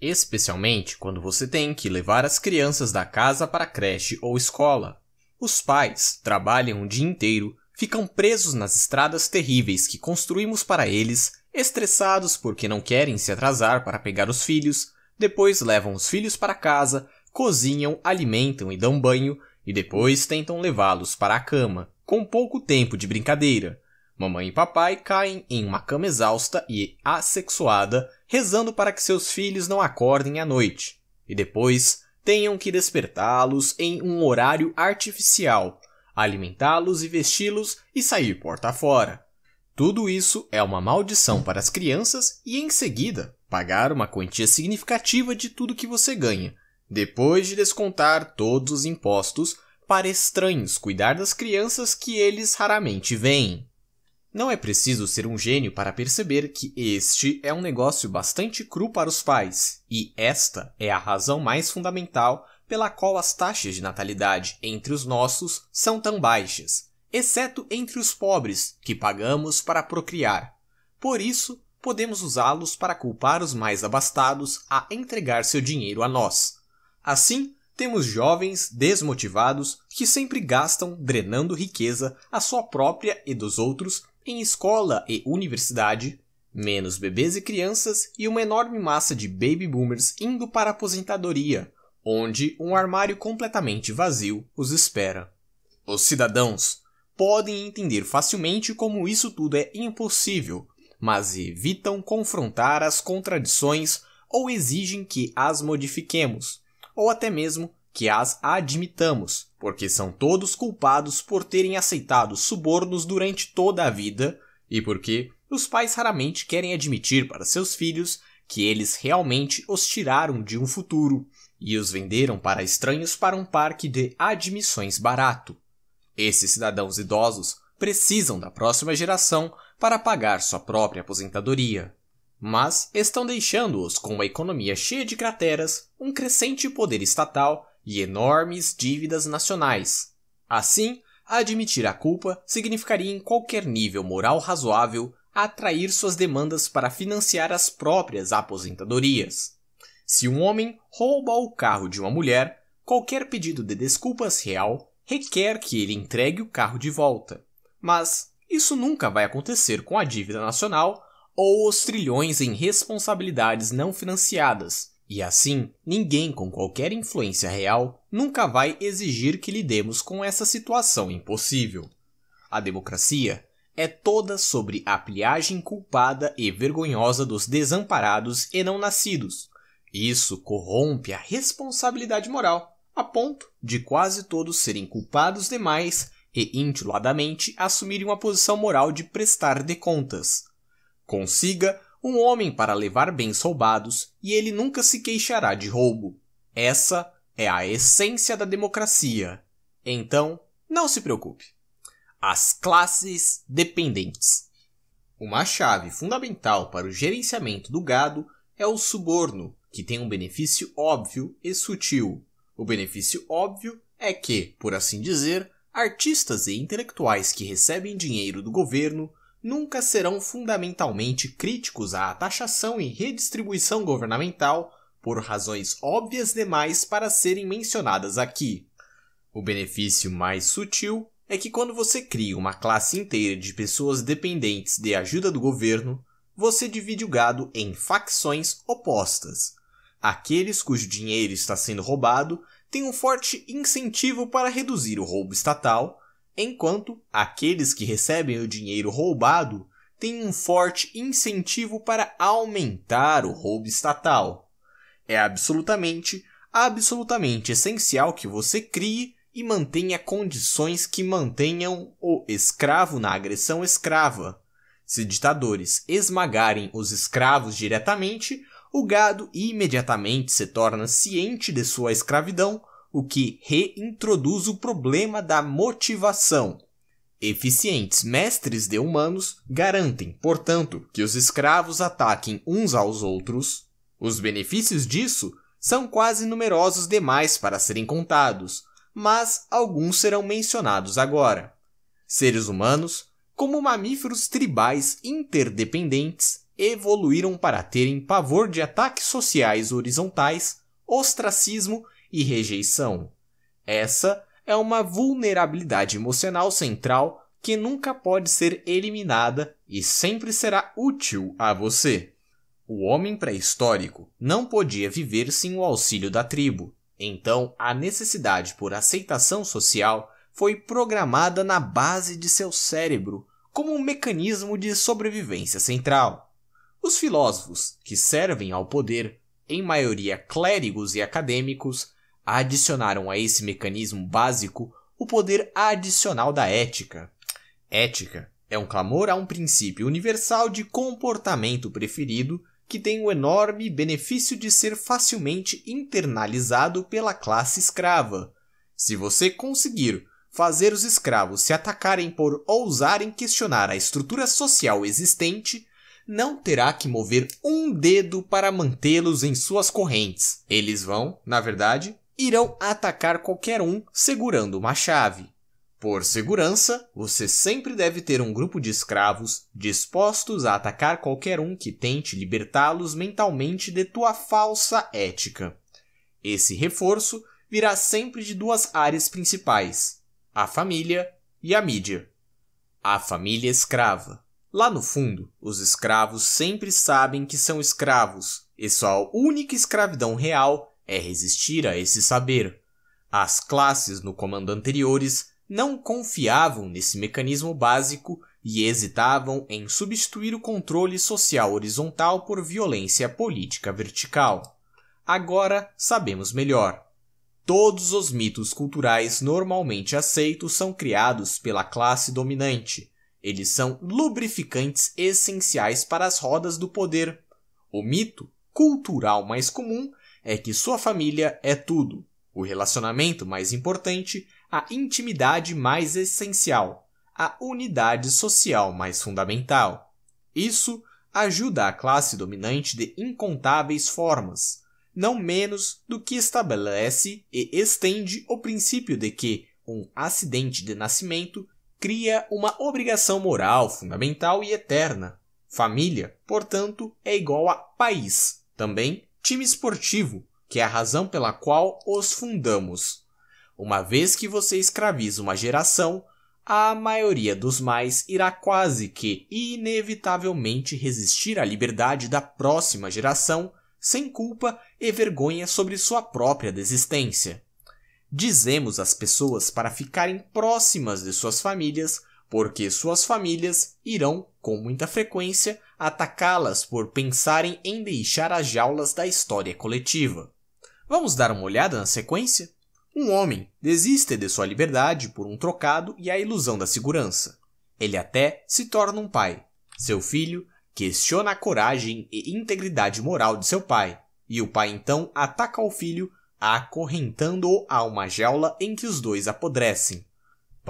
especialmente quando você tem que levar as crianças da casa para creche ou escola. Os pais trabalham o dia inteiro, ficam presos nas estradas terríveis que construímos para eles, estressados porque não querem se atrasar para pegar os filhos, depois levam os filhos para casa, cozinham, alimentam e dão banho, e depois tentam levá-los para a cama, com pouco tempo de brincadeira, Mamãe e papai caem em uma cama exausta e assexuada, rezando para que seus filhos não acordem à noite, e depois tenham que despertá-los em um horário artificial, alimentá-los e vesti-los e sair porta fora. Tudo isso é uma maldição para as crianças e, em seguida, pagar uma quantia significativa de tudo que você ganha, depois de descontar todos os impostos para estranhos cuidar das crianças que eles raramente veem. Não é preciso ser um gênio para perceber que este é um negócio bastante cru para os pais, e esta é a razão mais fundamental pela qual as taxas de natalidade entre os nossos são tão baixas, exceto entre os pobres, que pagamos para procriar. Por isso, podemos usá-los para culpar os mais abastados a entregar seu dinheiro a nós. Assim, temos jovens desmotivados que sempre gastam drenando riqueza a sua própria e dos outros em escola e universidade, menos bebês e crianças e uma enorme massa de baby boomers indo para a aposentadoria, onde um armário completamente vazio os espera. Os cidadãos podem entender facilmente como isso tudo é impossível, mas evitam confrontar as contradições ou exigem que as modifiquemos, ou até mesmo que as admitamos, porque são todos culpados por terem aceitado subornos durante toda a vida e porque os pais raramente querem admitir para seus filhos que eles realmente os tiraram de um futuro e os venderam para estranhos para um parque de admissões barato. Esses cidadãos idosos precisam da próxima geração para pagar sua própria aposentadoria, mas estão deixando-os com uma economia cheia de crateras, um crescente poder estatal e enormes dívidas nacionais. Assim, admitir a culpa significaria, em qualquer nível moral razoável, atrair suas demandas para financiar as próprias aposentadorias. Se um homem rouba o carro de uma mulher, qualquer pedido de desculpas real requer que ele entregue o carro de volta. Mas isso nunca vai acontecer com a dívida nacional ou os trilhões em responsabilidades não financiadas, e assim, ninguém com qualquer influência real nunca vai exigir que lidemos com essa situação impossível. A democracia é toda sobre a pilhagem culpada e vergonhosa dos desamparados e não nascidos. Isso corrompe a responsabilidade moral, a ponto de quase todos serem culpados demais e intiladamente assumirem uma posição moral de prestar de contas. Consiga um homem para levar bens roubados e ele nunca se queixará de roubo. Essa é a essência da democracia. Então, não se preocupe. As classes dependentes. Uma chave fundamental para o gerenciamento do gado é o suborno, que tem um benefício óbvio e sutil. O benefício óbvio é que, por assim dizer, artistas e intelectuais que recebem dinheiro do governo nunca serão fundamentalmente críticos à taxação e redistribuição governamental por razões óbvias demais para serem mencionadas aqui. O benefício mais sutil é que quando você cria uma classe inteira de pessoas dependentes de ajuda do governo, você divide o gado em facções opostas. Aqueles cujo dinheiro está sendo roubado têm um forte incentivo para reduzir o roubo estatal enquanto aqueles que recebem o dinheiro roubado têm um forte incentivo para aumentar o roubo estatal. É absolutamente, absolutamente essencial que você crie e mantenha condições que mantenham o escravo na agressão escrava. Se ditadores esmagarem os escravos diretamente, o gado imediatamente se torna ciente de sua escravidão o que reintroduz o problema da motivação. Eficientes mestres de humanos garantem, portanto, que os escravos ataquem uns aos outros. Os benefícios disso são quase numerosos demais para serem contados, mas alguns serão mencionados agora. Seres humanos, como mamíferos tribais interdependentes, evoluíram para terem pavor de ataques sociais horizontais, ostracismo e rejeição. Essa é uma vulnerabilidade emocional central que nunca pode ser eliminada e sempre será útil a você. O homem pré-histórico não podia viver sem o auxílio da tribo, então a necessidade por aceitação social foi programada na base de seu cérebro como um mecanismo de sobrevivência central. Os filósofos que servem ao poder, em maioria clérigos e acadêmicos, adicionaram a esse mecanismo básico o poder adicional da ética. Ética é um clamor a um princípio universal de comportamento preferido que tem o enorme benefício de ser facilmente internalizado pela classe escrava. Se você conseguir fazer os escravos se atacarem por ousarem questionar a estrutura social existente, não terá que mover um dedo para mantê-los em suas correntes. Eles vão, na verdade, irão atacar qualquer um segurando uma chave. Por segurança, você sempre deve ter um grupo de escravos dispostos a atacar qualquer um que tente libertá-los mentalmente de tua falsa ética. Esse reforço virá sempre de duas áreas principais: a família e a mídia. A família escrava. Lá no fundo, os escravos sempre sabem que são escravos, e sua única escravidão real é resistir a esse saber. As classes no comando anteriores não confiavam nesse mecanismo básico e hesitavam em substituir o controle social horizontal por violência política vertical. Agora sabemos melhor. Todos os mitos culturais normalmente aceitos são criados pela classe dominante. Eles são lubrificantes essenciais para as rodas do poder. O mito cultural mais comum é que sua família é tudo. O relacionamento mais importante, a intimidade mais essencial, a unidade social mais fundamental. Isso ajuda a classe dominante de incontáveis formas, não menos do que estabelece e estende o princípio de que um acidente de nascimento cria uma obrigação moral fundamental e eterna. Família, portanto, é igual a país, também time esportivo, que é a razão pela qual os fundamos. Uma vez que você escraviza uma geração, a maioria dos mais irá quase que inevitavelmente resistir à liberdade da próxima geração sem culpa e vergonha sobre sua própria desistência. Dizemos às pessoas para ficarem próximas de suas famílias porque suas famílias irão, com muita frequência, atacá-las por pensarem em deixar as jaulas da história coletiva. Vamos dar uma olhada na sequência? Um homem desiste de sua liberdade por um trocado e a ilusão da segurança. Ele até se torna um pai. Seu filho questiona a coragem e integridade moral de seu pai, e o pai então ataca o filho, acorrentando-o a uma jaula em que os dois apodrecem.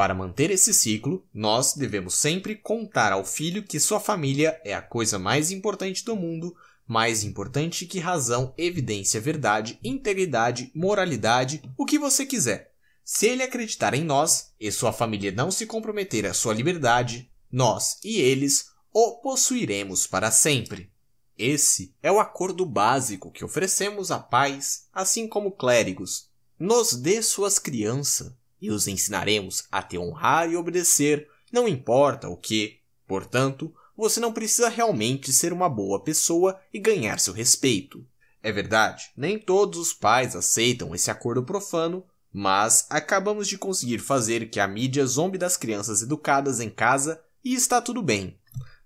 Para manter esse ciclo, nós devemos sempre contar ao filho que sua família é a coisa mais importante do mundo, mais importante que razão, evidência, verdade, integridade, moralidade, o que você quiser. Se ele acreditar em nós e sua família não se comprometer à sua liberdade, nós e eles o possuiremos para sempre. Esse é o acordo básico que oferecemos a pais, assim como clérigos. Nos dê suas crianças e os ensinaremos a te honrar e obedecer, não importa o que. Portanto, você não precisa realmente ser uma boa pessoa e ganhar seu respeito. É verdade, nem todos os pais aceitam esse acordo profano, mas acabamos de conseguir fazer que a mídia zombe das crianças educadas em casa e está tudo bem.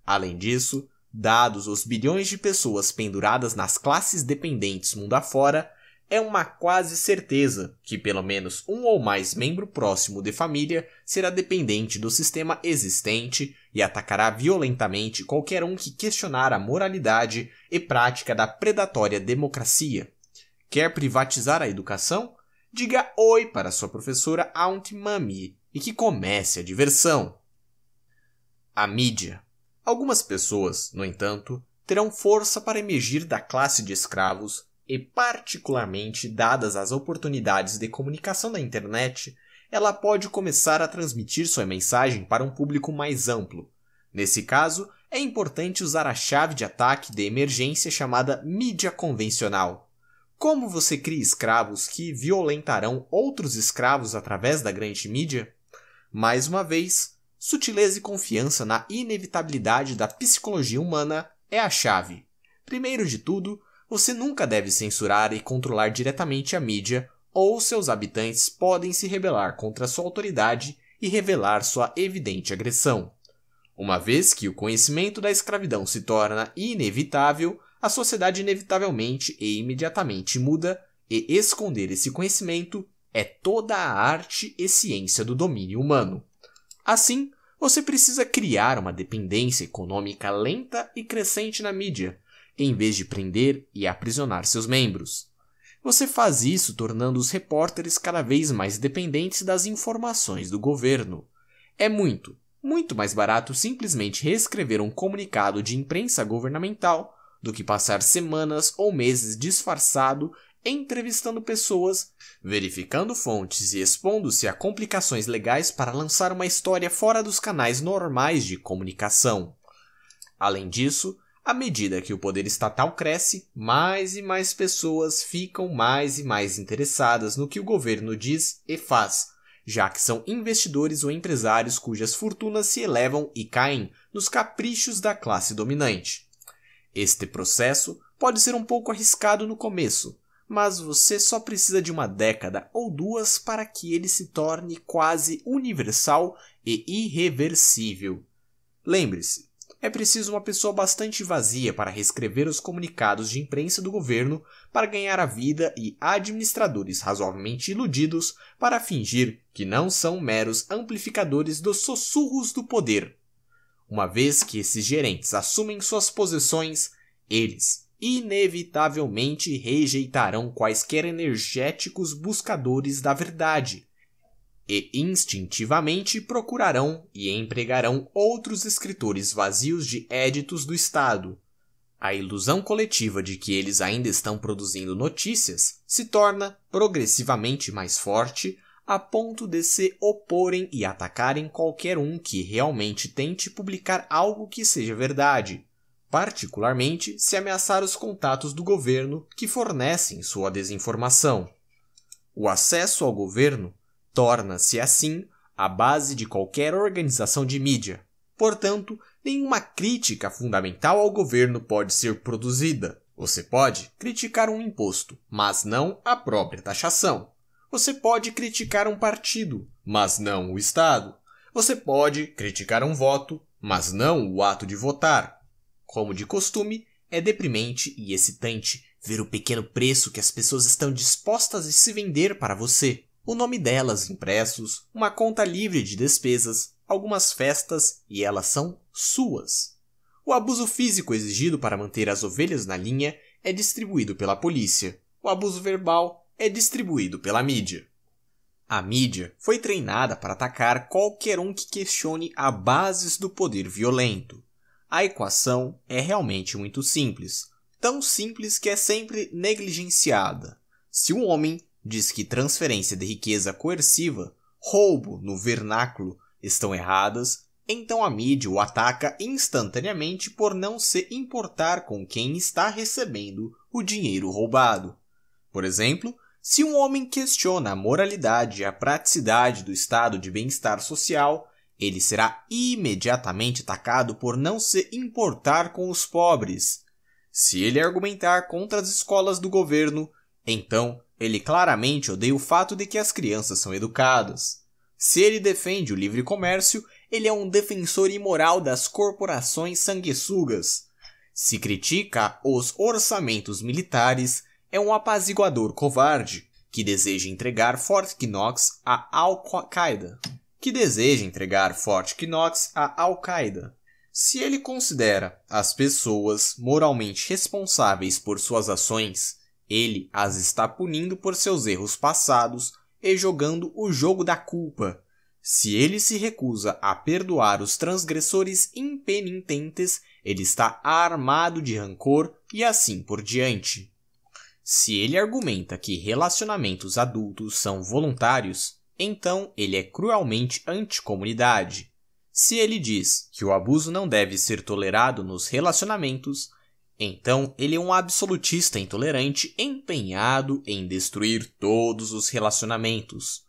Além disso, dados os bilhões de pessoas penduradas nas classes dependentes mundo afora, é uma quase certeza que pelo menos um ou mais membro próximo de família será dependente do sistema existente e atacará violentamente qualquer um que questionar a moralidade e prática da predatória democracia. Quer privatizar a educação? Diga oi para sua professora Aunt Mami e que comece a diversão. A mídia. Algumas pessoas, no entanto, terão força para emergir da classe de escravos e, particularmente, dadas as oportunidades de comunicação da internet, ela pode começar a transmitir sua mensagem para um público mais amplo. Nesse caso, é importante usar a chave de ataque de emergência chamada mídia convencional. Como você cria escravos que violentarão outros escravos através da grande mídia? Mais uma vez, sutileza e confiança na inevitabilidade da psicologia humana é a chave. Primeiro de tudo, você nunca deve censurar e controlar diretamente a mídia, ou seus habitantes podem se rebelar contra sua autoridade e revelar sua evidente agressão. Uma vez que o conhecimento da escravidão se torna inevitável, a sociedade inevitavelmente e imediatamente muda, e esconder esse conhecimento é toda a arte e ciência do domínio humano. Assim, você precisa criar uma dependência econômica lenta e crescente na mídia, em vez de prender e aprisionar seus membros. Você faz isso tornando os repórteres cada vez mais dependentes das informações do governo. É muito, muito mais barato simplesmente reescrever um comunicado de imprensa governamental do que passar semanas ou meses disfarçado entrevistando pessoas, verificando fontes e expondo-se a complicações legais para lançar uma história fora dos canais normais de comunicação. Além disso, à medida que o poder estatal cresce, mais e mais pessoas ficam mais e mais interessadas no que o governo diz e faz, já que são investidores ou empresários cujas fortunas se elevam e caem nos caprichos da classe dominante. Este processo pode ser um pouco arriscado no começo, mas você só precisa de uma década ou duas para que ele se torne quase universal e irreversível. Lembre-se, é preciso uma pessoa bastante vazia para reescrever os comunicados de imprensa do governo para ganhar a vida e administradores razoavelmente iludidos para fingir que não são meros amplificadores dos sussurros do poder. Uma vez que esses gerentes assumem suas posições, eles inevitavelmente rejeitarão quaisquer energéticos buscadores da verdade e instintivamente procurarão e empregarão outros escritores vazios de éditos do Estado. A ilusão coletiva de que eles ainda estão produzindo notícias se torna progressivamente mais forte a ponto de se oporem e atacarem qualquer um que realmente tente publicar algo que seja verdade, particularmente se ameaçar os contatos do governo que fornecem sua desinformação. O acesso ao governo Torna-se assim a base de qualquer organização de mídia. Portanto, nenhuma crítica fundamental ao governo pode ser produzida. Você pode criticar um imposto, mas não a própria taxação. Você pode criticar um partido, mas não o Estado. Você pode criticar um voto, mas não o ato de votar. Como de costume, é deprimente e excitante ver o pequeno preço que as pessoas estão dispostas a se vender para você o nome delas impressos, uma conta livre de despesas, algumas festas e elas são suas. O abuso físico exigido para manter as ovelhas na linha é distribuído pela polícia. O abuso verbal é distribuído pela mídia. A mídia foi treinada para atacar qualquer um que questione a bases do poder violento. A equação é realmente muito simples, tão simples que é sempre negligenciada. Se um homem diz que transferência de riqueza coerciva, roubo no vernáculo estão erradas, então a mídia o ataca instantaneamente por não se importar com quem está recebendo o dinheiro roubado. Por exemplo, se um homem questiona a moralidade e a praticidade do estado de bem-estar social, ele será imediatamente atacado por não se importar com os pobres. Se ele argumentar contra as escolas do governo, então, ele claramente odeia o fato de que as crianças são educadas. Se ele defende o livre comércio, ele é um defensor imoral das corporações sanguessugas. Se critica os orçamentos militares, é um apaziguador covarde que deseja entregar Fort Knox à Al-Qaeda. Que deseja entregar Fort Knox à Al-Qaeda. Se ele considera as pessoas moralmente responsáveis por suas ações, ele as está punindo por seus erros passados e jogando o jogo da culpa. Se ele se recusa a perdoar os transgressores impenitentes, ele está armado de rancor e assim por diante. Se ele argumenta que relacionamentos adultos são voluntários, então ele é cruelmente anticomunidade. Se ele diz que o abuso não deve ser tolerado nos relacionamentos, então, ele é um absolutista intolerante empenhado em destruir todos os relacionamentos.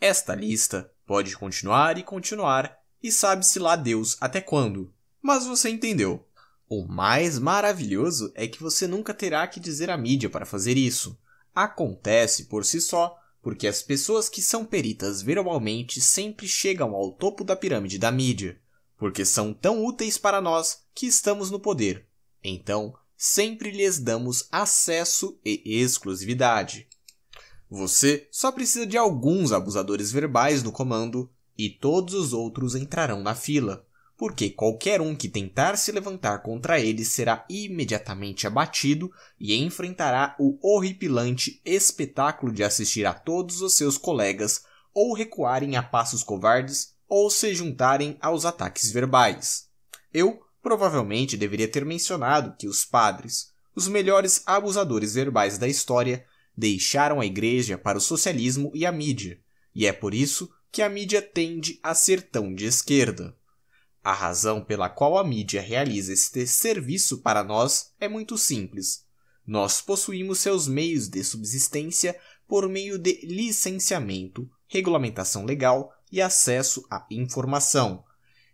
Esta lista pode continuar e continuar, e sabe-se lá Deus até quando. Mas você entendeu. O mais maravilhoso é que você nunca terá que dizer à mídia para fazer isso. Acontece por si só, porque as pessoas que são peritas verbalmente sempre chegam ao topo da pirâmide da mídia, porque são tão úteis para nós que estamos no poder então, sempre lhes damos acesso e exclusividade. Você só precisa de alguns abusadores verbais no comando e todos os outros entrarão na fila, porque qualquer um que tentar se levantar contra eles será imediatamente abatido e enfrentará o horripilante espetáculo de assistir a todos os seus colegas ou recuarem a passos covardes ou se juntarem aos ataques verbais. Eu Provavelmente deveria ter mencionado que os padres, os melhores abusadores verbais da história, deixaram a igreja para o socialismo e a mídia, e é por isso que a mídia tende a ser tão de esquerda. A razão pela qual a mídia realiza este serviço para nós é muito simples. Nós possuímos seus meios de subsistência por meio de licenciamento, regulamentação legal e acesso à informação,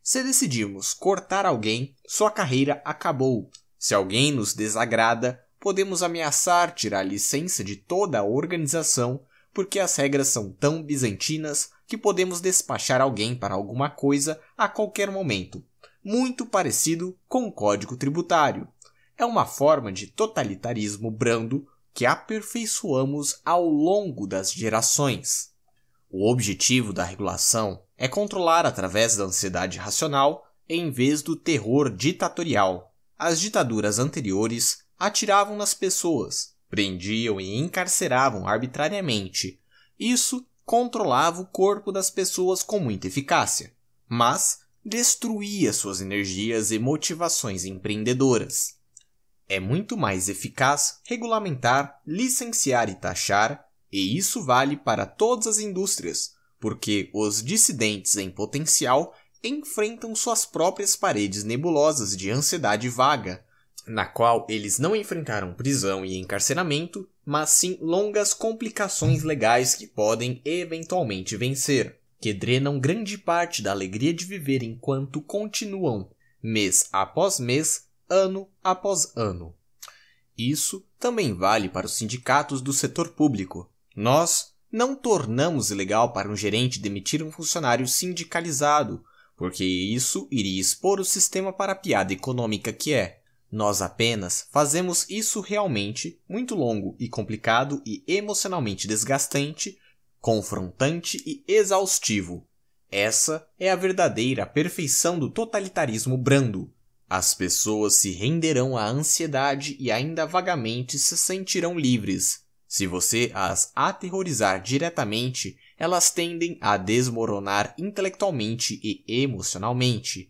se decidimos cortar alguém, sua carreira acabou. Se alguém nos desagrada, podemos ameaçar tirar a licença de toda a organização, porque as regras são tão bizantinas que podemos despachar alguém para alguma coisa a qualquer momento, muito parecido com o Código Tributário. É uma forma de totalitarismo brando que aperfeiçoamos ao longo das gerações. O objetivo da regulação é controlar através da ansiedade racional em vez do terror ditatorial. As ditaduras anteriores atiravam nas pessoas, prendiam e encarceravam arbitrariamente. Isso controlava o corpo das pessoas com muita eficácia, mas destruía suas energias e motivações empreendedoras. É muito mais eficaz regulamentar, licenciar e taxar, e isso vale para todas as indústrias, porque os dissidentes em potencial enfrentam suas próprias paredes nebulosas de ansiedade vaga, na qual eles não enfrentaram prisão e encarceramento, mas sim longas complicações legais que podem eventualmente vencer, que drenam grande parte da alegria de viver enquanto continuam, mês após mês, ano após ano. Isso também vale para os sindicatos do setor público. Nós, não tornamos ilegal para um gerente demitir um funcionário sindicalizado, porque isso iria expor o sistema para a piada econômica que é. Nós apenas fazemos isso realmente muito longo e complicado e emocionalmente desgastante, confrontante e exaustivo. Essa é a verdadeira perfeição do totalitarismo brando. As pessoas se renderão à ansiedade e ainda vagamente se sentirão livres, se você as aterrorizar diretamente, elas tendem a desmoronar intelectualmente e emocionalmente.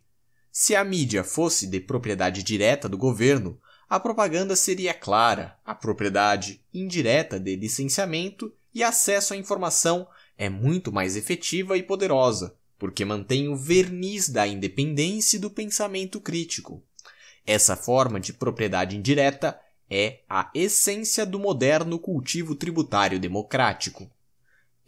Se a mídia fosse de propriedade direta do governo, a propaganda seria clara, a propriedade indireta de licenciamento e acesso à informação é muito mais efetiva e poderosa, porque mantém o verniz da independência e do pensamento crítico. Essa forma de propriedade indireta é a essência do moderno cultivo tributário democrático.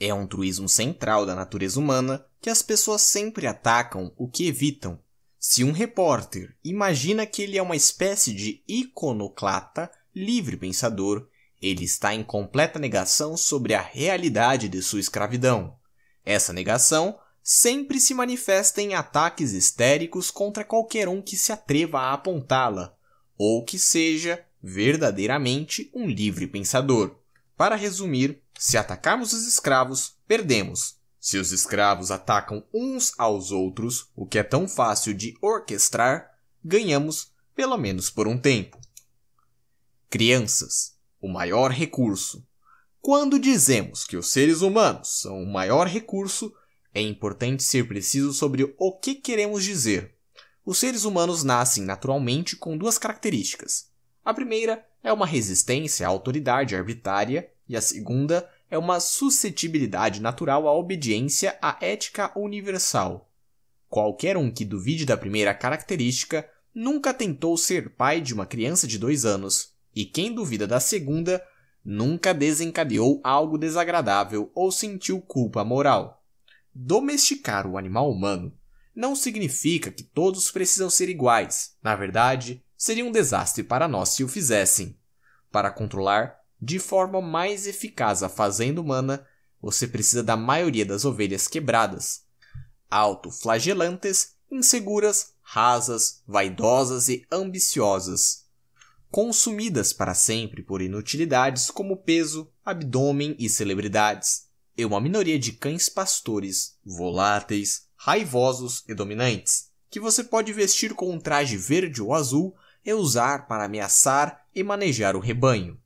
É um truísmo central da natureza humana que as pessoas sempre atacam o que evitam. Se um repórter imagina que ele é uma espécie de iconoclata, livre pensador, ele está em completa negação sobre a realidade de sua escravidão. Essa negação sempre se manifesta em ataques histéricos contra qualquer um que se atreva a apontá-la, ou que seja verdadeiramente um livre pensador. Para resumir, se atacarmos os escravos, perdemos. Se os escravos atacam uns aos outros, o que é tão fácil de orquestrar, ganhamos, pelo menos por um tempo. Crianças, o maior recurso. Quando dizemos que os seres humanos são o maior recurso, é importante ser preciso sobre o que queremos dizer. Os seres humanos nascem naturalmente com duas características: a primeira é uma resistência à autoridade arbitrária e a segunda é uma suscetibilidade natural à obediência à ética universal. Qualquer um que duvide da primeira característica nunca tentou ser pai de uma criança de dois anos, e quem duvida da segunda nunca desencadeou algo desagradável ou sentiu culpa moral. Domesticar o animal humano não significa que todos precisam ser iguais. Na verdade, Seria um desastre para nós se o fizessem. Para controlar de forma mais eficaz a fazenda humana, você precisa da maioria das ovelhas quebradas, autoflagelantes, inseguras, rasas, vaidosas e ambiciosas, consumidas para sempre por inutilidades como peso, abdômen e celebridades, e é uma minoria de cães pastores, voláteis, raivosos e dominantes, que você pode vestir com um traje verde ou azul é usar para ameaçar e manejar o rebanho.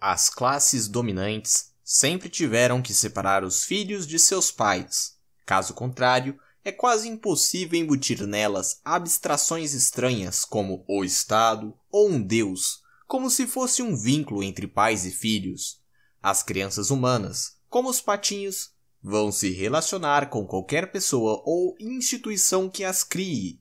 As classes dominantes sempre tiveram que separar os filhos de seus pais. Caso contrário, é quase impossível embutir nelas abstrações estranhas como o Estado ou um Deus, como se fosse um vínculo entre pais e filhos. As crianças humanas, como os patinhos, vão se relacionar com qualquer pessoa ou instituição que as crie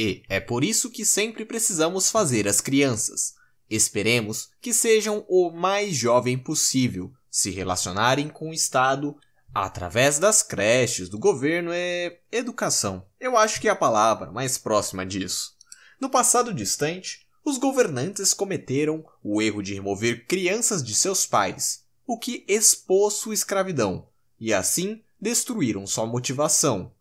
e é por isso que sempre precisamos fazer as crianças. Esperemos que sejam o mais jovem possível, se relacionarem com o Estado através das creches, do governo é educação. Eu acho que é a palavra mais próxima disso. No passado distante, os governantes cometeram o erro de remover crianças de seus pais, o que expôs sua escravidão, e assim destruíram sua motivação,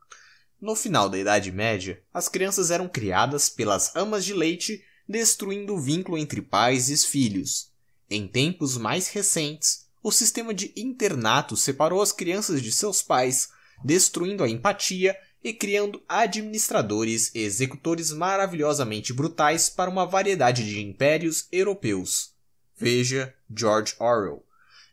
no final da Idade Média, as crianças eram criadas pelas amas de leite, destruindo o vínculo entre pais e filhos. Em tempos mais recentes, o sistema de internato separou as crianças de seus pais, destruindo a empatia e criando administradores e executores maravilhosamente brutais para uma variedade de impérios europeus. Veja George Orwell.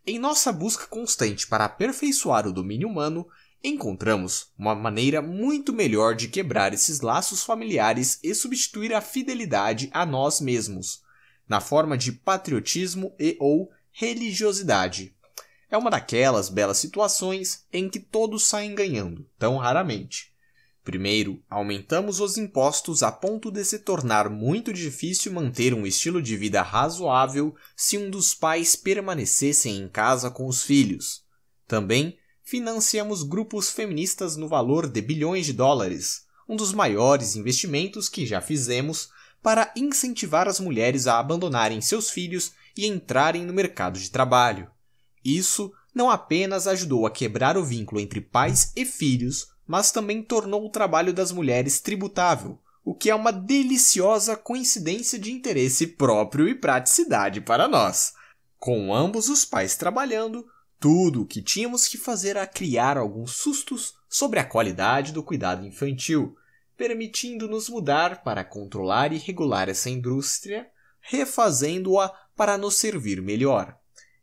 Em nossa busca constante para aperfeiçoar o domínio humano, encontramos uma maneira muito melhor de quebrar esses laços familiares e substituir a fidelidade a nós mesmos, na forma de patriotismo e ou religiosidade. É uma daquelas belas situações em que todos saem ganhando, tão raramente. Primeiro, aumentamos os impostos a ponto de se tornar muito difícil manter um estilo de vida razoável se um dos pais permanecesse em casa com os filhos. Também financiamos grupos feministas no valor de bilhões de dólares, um dos maiores investimentos que já fizemos para incentivar as mulheres a abandonarem seus filhos e entrarem no mercado de trabalho. Isso não apenas ajudou a quebrar o vínculo entre pais e filhos, mas também tornou o trabalho das mulheres tributável, o que é uma deliciosa coincidência de interesse próprio e praticidade para nós. Com ambos os pais trabalhando, tudo o que tínhamos que fazer era criar alguns sustos sobre a qualidade do cuidado infantil, permitindo-nos mudar para controlar e regular essa indústria, refazendo-a para nos servir melhor.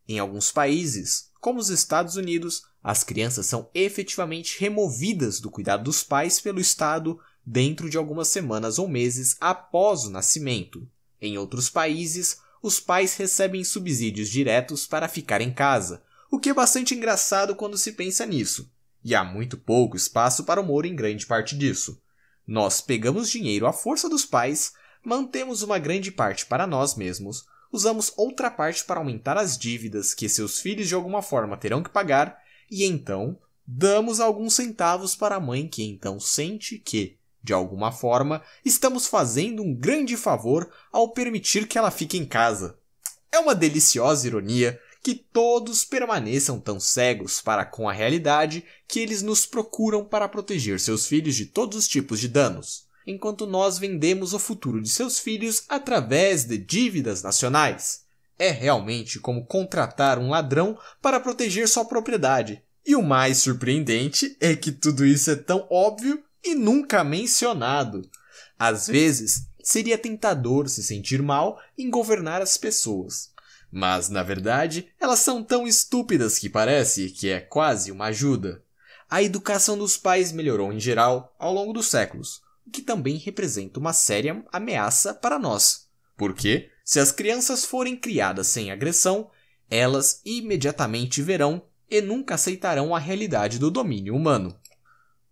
Em alguns países, como os Estados Unidos, as crianças são efetivamente removidas do cuidado dos pais pelo Estado dentro de algumas semanas ou meses após o nascimento. Em outros países, os pais recebem subsídios diretos para ficar em casa, o que é bastante engraçado quando se pensa nisso, e há muito pouco espaço para o humor em grande parte disso. Nós pegamos dinheiro à força dos pais, mantemos uma grande parte para nós mesmos, usamos outra parte para aumentar as dívidas que seus filhos de alguma forma terão que pagar, e então damos alguns centavos para a mãe que então sente que, de alguma forma, estamos fazendo um grande favor ao permitir que ela fique em casa. É uma deliciosa ironia que todos permaneçam tão cegos para com a realidade que eles nos procuram para proteger seus filhos de todos os tipos de danos, enquanto nós vendemos o futuro de seus filhos através de dívidas nacionais. É realmente como contratar um ladrão para proteger sua propriedade. E o mais surpreendente é que tudo isso é tão óbvio e nunca mencionado. Às vezes, seria tentador se sentir mal em governar as pessoas, mas, na verdade, elas são tão estúpidas que parece que é quase uma ajuda. A educação dos pais melhorou em geral ao longo dos séculos, o que também representa uma séria ameaça para nós. Porque, se as crianças forem criadas sem agressão, elas imediatamente verão e nunca aceitarão a realidade do domínio humano.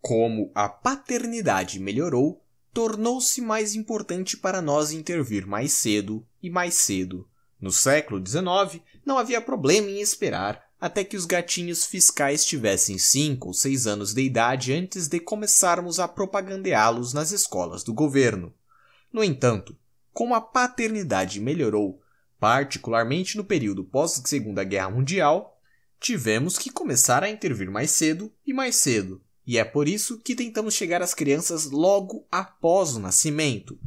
Como a paternidade melhorou, tornou-se mais importante para nós intervir mais cedo e mais cedo no século XIX, não havia problema em esperar até que os gatinhos fiscais tivessem 5 ou 6 anos de idade antes de começarmos a propagandeá-los nas escolas do governo. No entanto, como a paternidade melhorou, particularmente no período pós-Segunda Guerra Mundial, tivemos que começar a intervir mais cedo e mais cedo, e é por isso que tentamos chegar às crianças logo após o nascimento.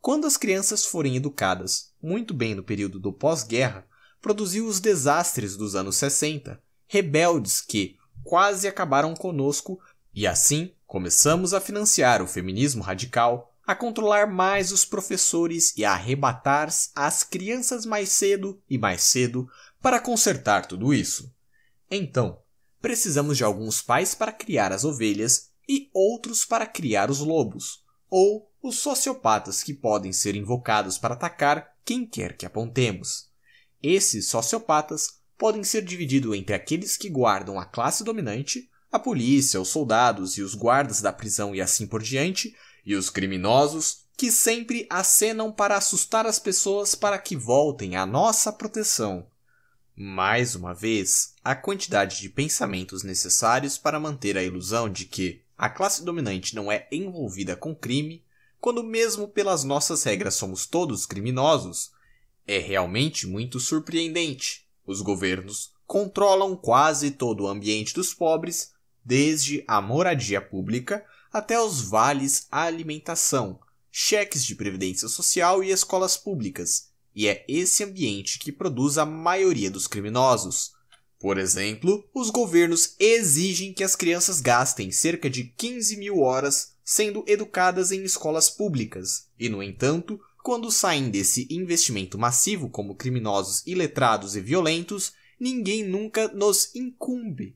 Quando as crianças forem educadas muito bem no período do pós-guerra, produziu os desastres dos anos 60, rebeldes que quase acabaram conosco, e assim começamos a financiar o feminismo radical, a controlar mais os professores e a arrebatar as crianças mais cedo e mais cedo para consertar tudo isso. Então, precisamos de alguns pais para criar as ovelhas e outros para criar os lobos, ou os sociopatas que podem ser invocados para atacar quem quer que apontemos. Esses sociopatas podem ser divididos entre aqueles que guardam a classe dominante, a polícia, os soldados e os guardas da prisão e assim por diante, e os criminosos, que sempre acenam para assustar as pessoas para que voltem à nossa proteção. Mais uma vez, a quantidade de pensamentos necessários para manter a ilusão de que a classe dominante não é envolvida com crime quando mesmo pelas nossas regras somos todos criminosos, é realmente muito surpreendente. Os governos controlam quase todo o ambiente dos pobres, desde a moradia pública até os vales à alimentação, cheques de previdência social e escolas públicas, e é esse ambiente que produz a maioria dos criminosos. Por exemplo, os governos exigem que as crianças gastem cerca de 15 mil horas sendo educadas em escolas públicas, e, no entanto, quando saem desse investimento massivo como criminosos iletrados e violentos, ninguém nunca nos incumbe.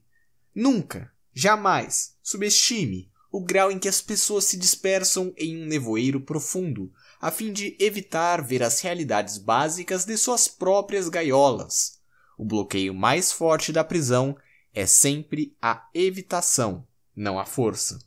Nunca, jamais, subestime o grau em que as pessoas se dispersam em um nevoeiro profundo, a fim de evitar ver as realidades básicas de suas próprias gaiolas. O bloqueio mais forte da prisão é sempre a evitação, não a força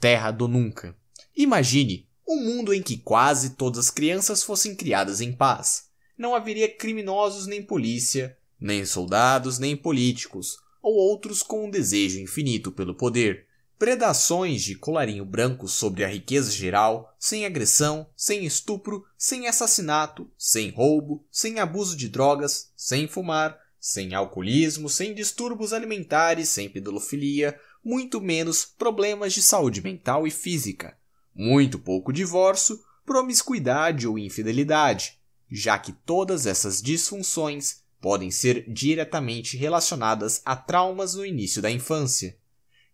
terra do nunca. Imagine um mundo em que quase todas as crianças fossem criadas em paz. Não haveria criminosos nem polícia, nem soldados nem políticos, ou outros com um desejo infinito pelo poder. Predações de colarinho branco sobre a riqueza geral, sem agressão, sem estupro, sem assassinato, sem roubo, sem abuso de drogas, sem fumar, sem alcoolismo, sem distúrbios alimentares, sem pedofilia, muito menos problemas de saúde mental e física, muito pouco divórcio, promiscuidade ou infidelidade, já que todas essas disfunções podem ser diretamente relacionadas a traumas no início da infância.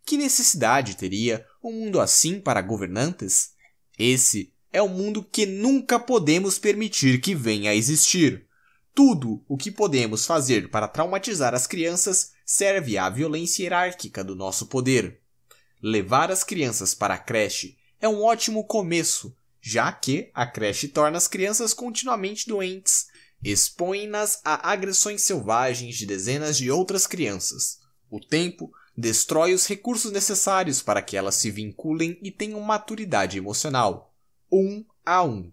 Que necessidade teria um mundo assim para governantes? Esse é o um mundo que nunca podemos permitir que venha a existir. Tudo o que podemos fazer para traumatizar as crianças serve à violência hierárquica do nosso poder. Levar as crianças para a creche é um ótimo começo, já que a creche torna as crianças continuamente doentes, expõe-nas a agressões selvagens de dezenas de outras crianças. O tempo destrói os recursos necessários para que elas se vinculem e tenham maturidade emocional. Um a um.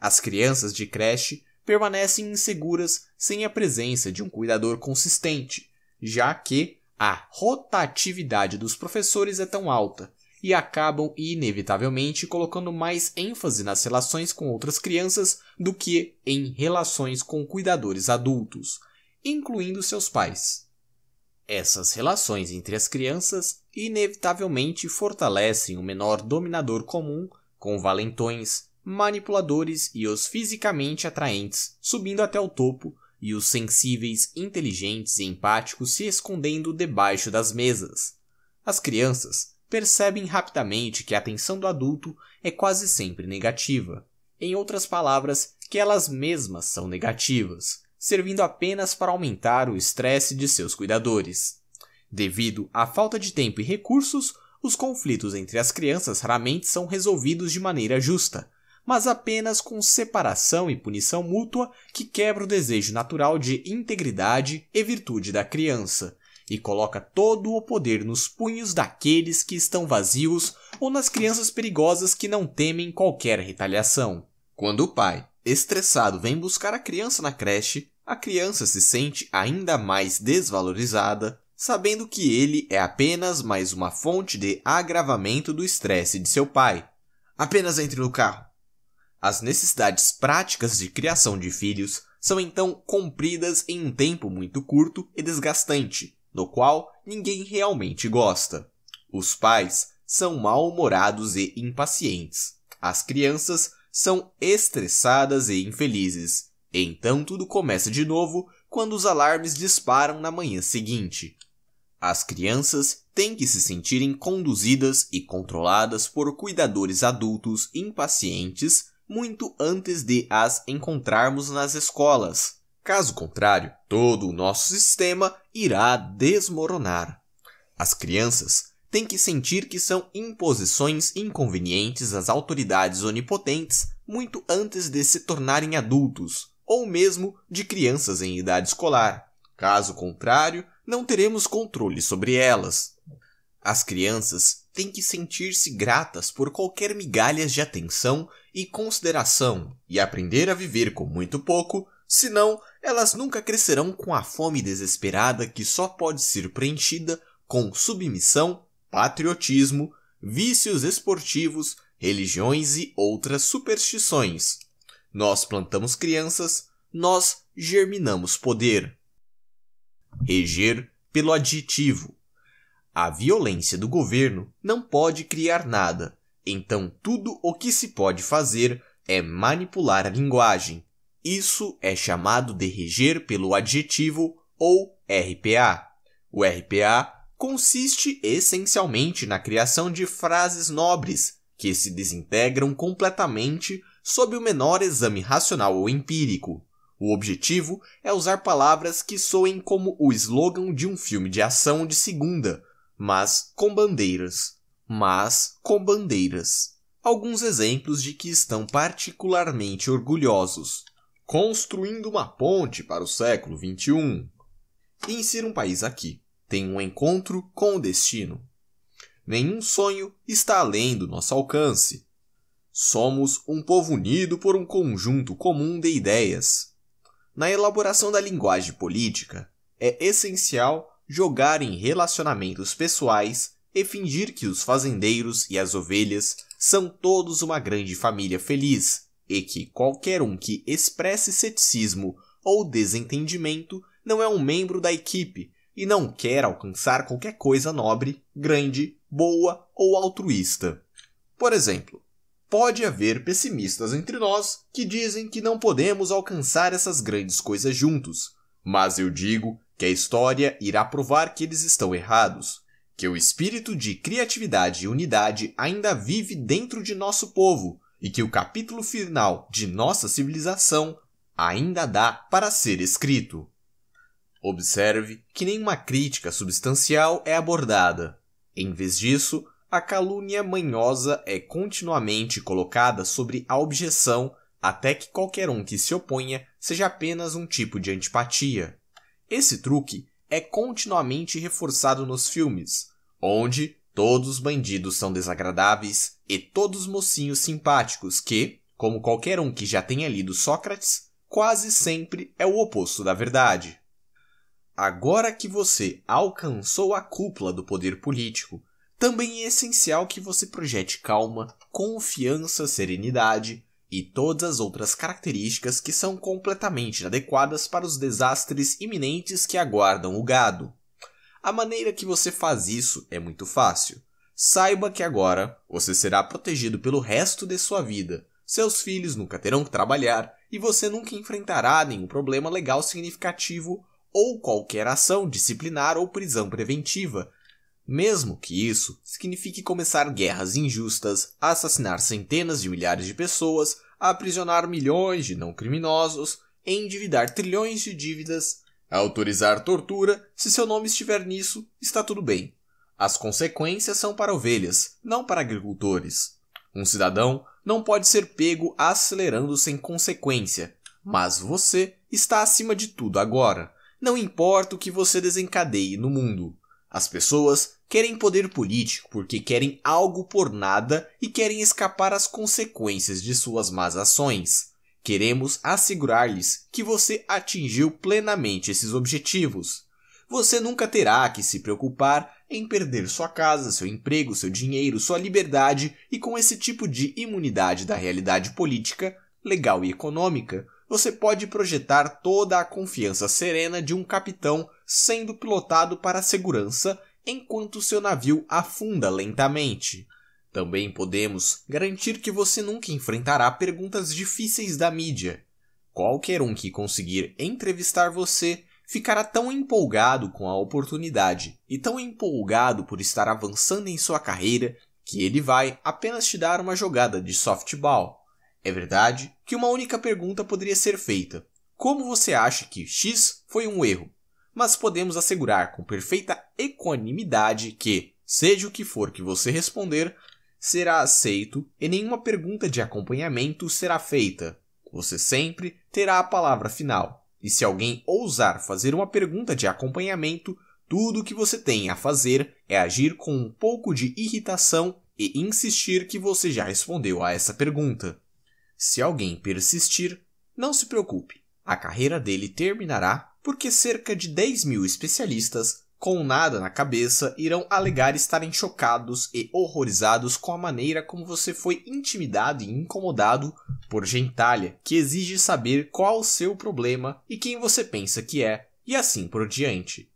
As crianças de creche permanecem inseguras sem a presença de um cuidador consistente, já que a rotatividade dos professores é tão alta e acabam inevitavelmente colocando mais ênfase nas relações com outras crianças do que em relações com cuidadores adultos, incluindo seus pais. Essas relações entre as crianças inevitavelmente fortalecem o menor dominador comum com valentões, manipuladores e os fisicamente atraentes, subindo até o topo e os sensíveis, inteligentes e empáticos se escondendo debaixo das mesas. As crianças percebem rapidamente que a atenção do adulto é quase sempre negativa. Em outras palavras, que elas mesmas são negativas, servindo apenas para aumentar o estresse de seus cuidadores. Devido à falta de tempo e recursos, os conflitos entre as crianças raramente são resolvidos de maneira justa, mas apenas com separação e punição mútua que quebra o desejo natural de integridade e virtude da criança, e coloca todo o poder nos punhos daqueles que estão vazios ou nas crianças perigosas que não temem qualquer retaliação. Quando o pai, estressado, vem buscar a criança na creche, a criança se sente ainda mais desvalorizada, sabendo que ele é apenas mais uma fonte de agravamento do estresse de seu pai. Apenas entre no carro. As necessidades práticas de criação de filhos são então cumpridas em um tempo muito curto e desgastante, no qual ninguém realmente gosta. Os pais são mal-humorados e impacientes. As crianças são estressadas e infelizes. Então tudo começa de novo quando os alarmes disparam na manhã seguinte. As crianças têm que se sentirem conduzidas e controladas por cuidadores adultos impacientes muito antes de as encontrarmos nas escolas. Caso contrário, todo o nosso sistema irá desmoronar. As crianças têm que sentir que são imposições inconvenientes às autoridades onipotentes muito antes de se tornarem adultos, ou mesmo de crianças em idade escolar. Caso contrário, não teremos controle sobre elas. As crianças têm que sentir-se gratas por qualquer migalhas de atenção e consideração e aprender a viver com muito pouco, senão elas nunca crescerão com a fome desesperada que só pode ser preenchida com submissão, patriotismo, vícios esportivos, religiões e outras superstições. Nós plantamos crianças, nós germinamos poder. Reger pelo aditivo. A violência do governo não pode criar nada, então, tudo o que se pode fazer é manipular a linguagem. Isso é chamado de reger pelo adjetivo ou RPA. O RPA consiste essencialmente na criação de frases nobres que se desintegram completamente sob o menor exame racional ou empírico. O objetivo é usar palavras que soem como o slogan de um filme de ação de segunda, mas com bandeiras mas com bandeiras. Alguns exemplos de que estão particularmente orgulhosos. Construindo uma ponte para o século XXI. Insira um país aqui. Tem um encontro com o destino. Nenhum sonho está além do nosso alcance. Somos um povo unido por um conjunto comum de ideias. Na elaboração da linguagem política, é essencial jogar em relacionamentos pessoais e fingir que os fazendeiros e as ovelhas são todos uma grande família feliz e que qualquer um que expresse ceticismo ou desentendimento não é um membro da equipe e não quer alcançar qualquer coisa nobre, grande, boa ou altruísta. Por exemplo, pode haver pessimistas entre nós que dizem que não podemos alcançar essas grandes coisas juntos, mas eu digo que a história irá provar que eles estão errados que o espírito de criatividade e unidade ainda vive dentro de nosso povo e que o capítulo final de nossa civilização ainda dá para ser escrito. Observe que nenhuma crítica substancial é abordada. Em vez disso, a calúnia manhosa é continuamente colocada sobre a objeção até que qualquer um que se oponha seja apenas um tipo de antipatia. Esse truque é continuamente reforçado nos filmes, onde todos os bandidos são desagradáveis e todos os mocinhos simpáticos que, como qualquer um que já tenha lido Sócrates, quase sempre é o oposto da verdade. Agora que você alcançou a cúpula do poder político, também é essencial que você projete calma, confiança, serenidade e todas as outras características que são completamente inadequadas para os desastres iminentes que aguardam o gado. A maneira que você faz isso é muito fácil. Saiba que agora você será protegido pelo resto de sua vida. Seus filhos nunca terão que trabalhar e você nunca enfrentará nenhum problema legal significativo ou qualquer ação disciplinar ou prisão preventiva mesmo que isso signifique começar guerras injustas, assassinar centenas de milhares de pessoas, aprisionar milhões de não criminosos, endividar trilhões de dívidas, autorizar tortura, se seu nome estiver nisso, está tudo bem. As consequências são para ovelhas, não para agricultores. Um cidadão não pode ser pego acelerando sem consequência, mas você está acima de tudo agora. Não importa o que você desencadeie no mundo. As pessoas querem poder político porque querem algo por nada e querem escapar às consequências de suas más ações. Queremos assegurar-lhes que você atingiu plenamente esses objetivos. Você nunca terá que se preocupar em perder sua casa, seu emprego, seu dinheiro, sua liberdade, e com esse tipo de imunidade da realidade política, legal e econômica, você pode projetar toda a confiança serena de um capitão sendo pilotado para a segurança enquanto seu navio afunda lentamente. Também podemos garantir que você nunca enfrentará perguntas difíceis da mídia. Qualquer um que conseguir entrevistar você ficará tão empolgado com a oportunidade e tão empolgado por estar avançando em sua carreira que ele vai apenas te dar uma jogada de softball. É verdade que uma única pergunta poderia ser feita: Como você acha que X foi um erro? mas podemos assegurar com perfeita equanimidade que, seja o que for que você responder, será aceito e nenhuma pergunta de acompanhamento será feita. Você sempre terá a palavra final. E se alguém ousar fazer uma pergunta de acompanhamento, tudo o que você tem a fazer é agir com um pouco de irritação e insistir que você já respondeu a essa pergunta. Se alguém persistir, não se preocupe, a carreira dele terminará porque cerca de 10 mil especialistas, com nada na cabeça, irão alegar estarem chocados e horrorizados com a maneira como você foi intimidado e incomodado por gentalha, que exige saber qual o seu problema e quem você pensa que é, e assim por diante.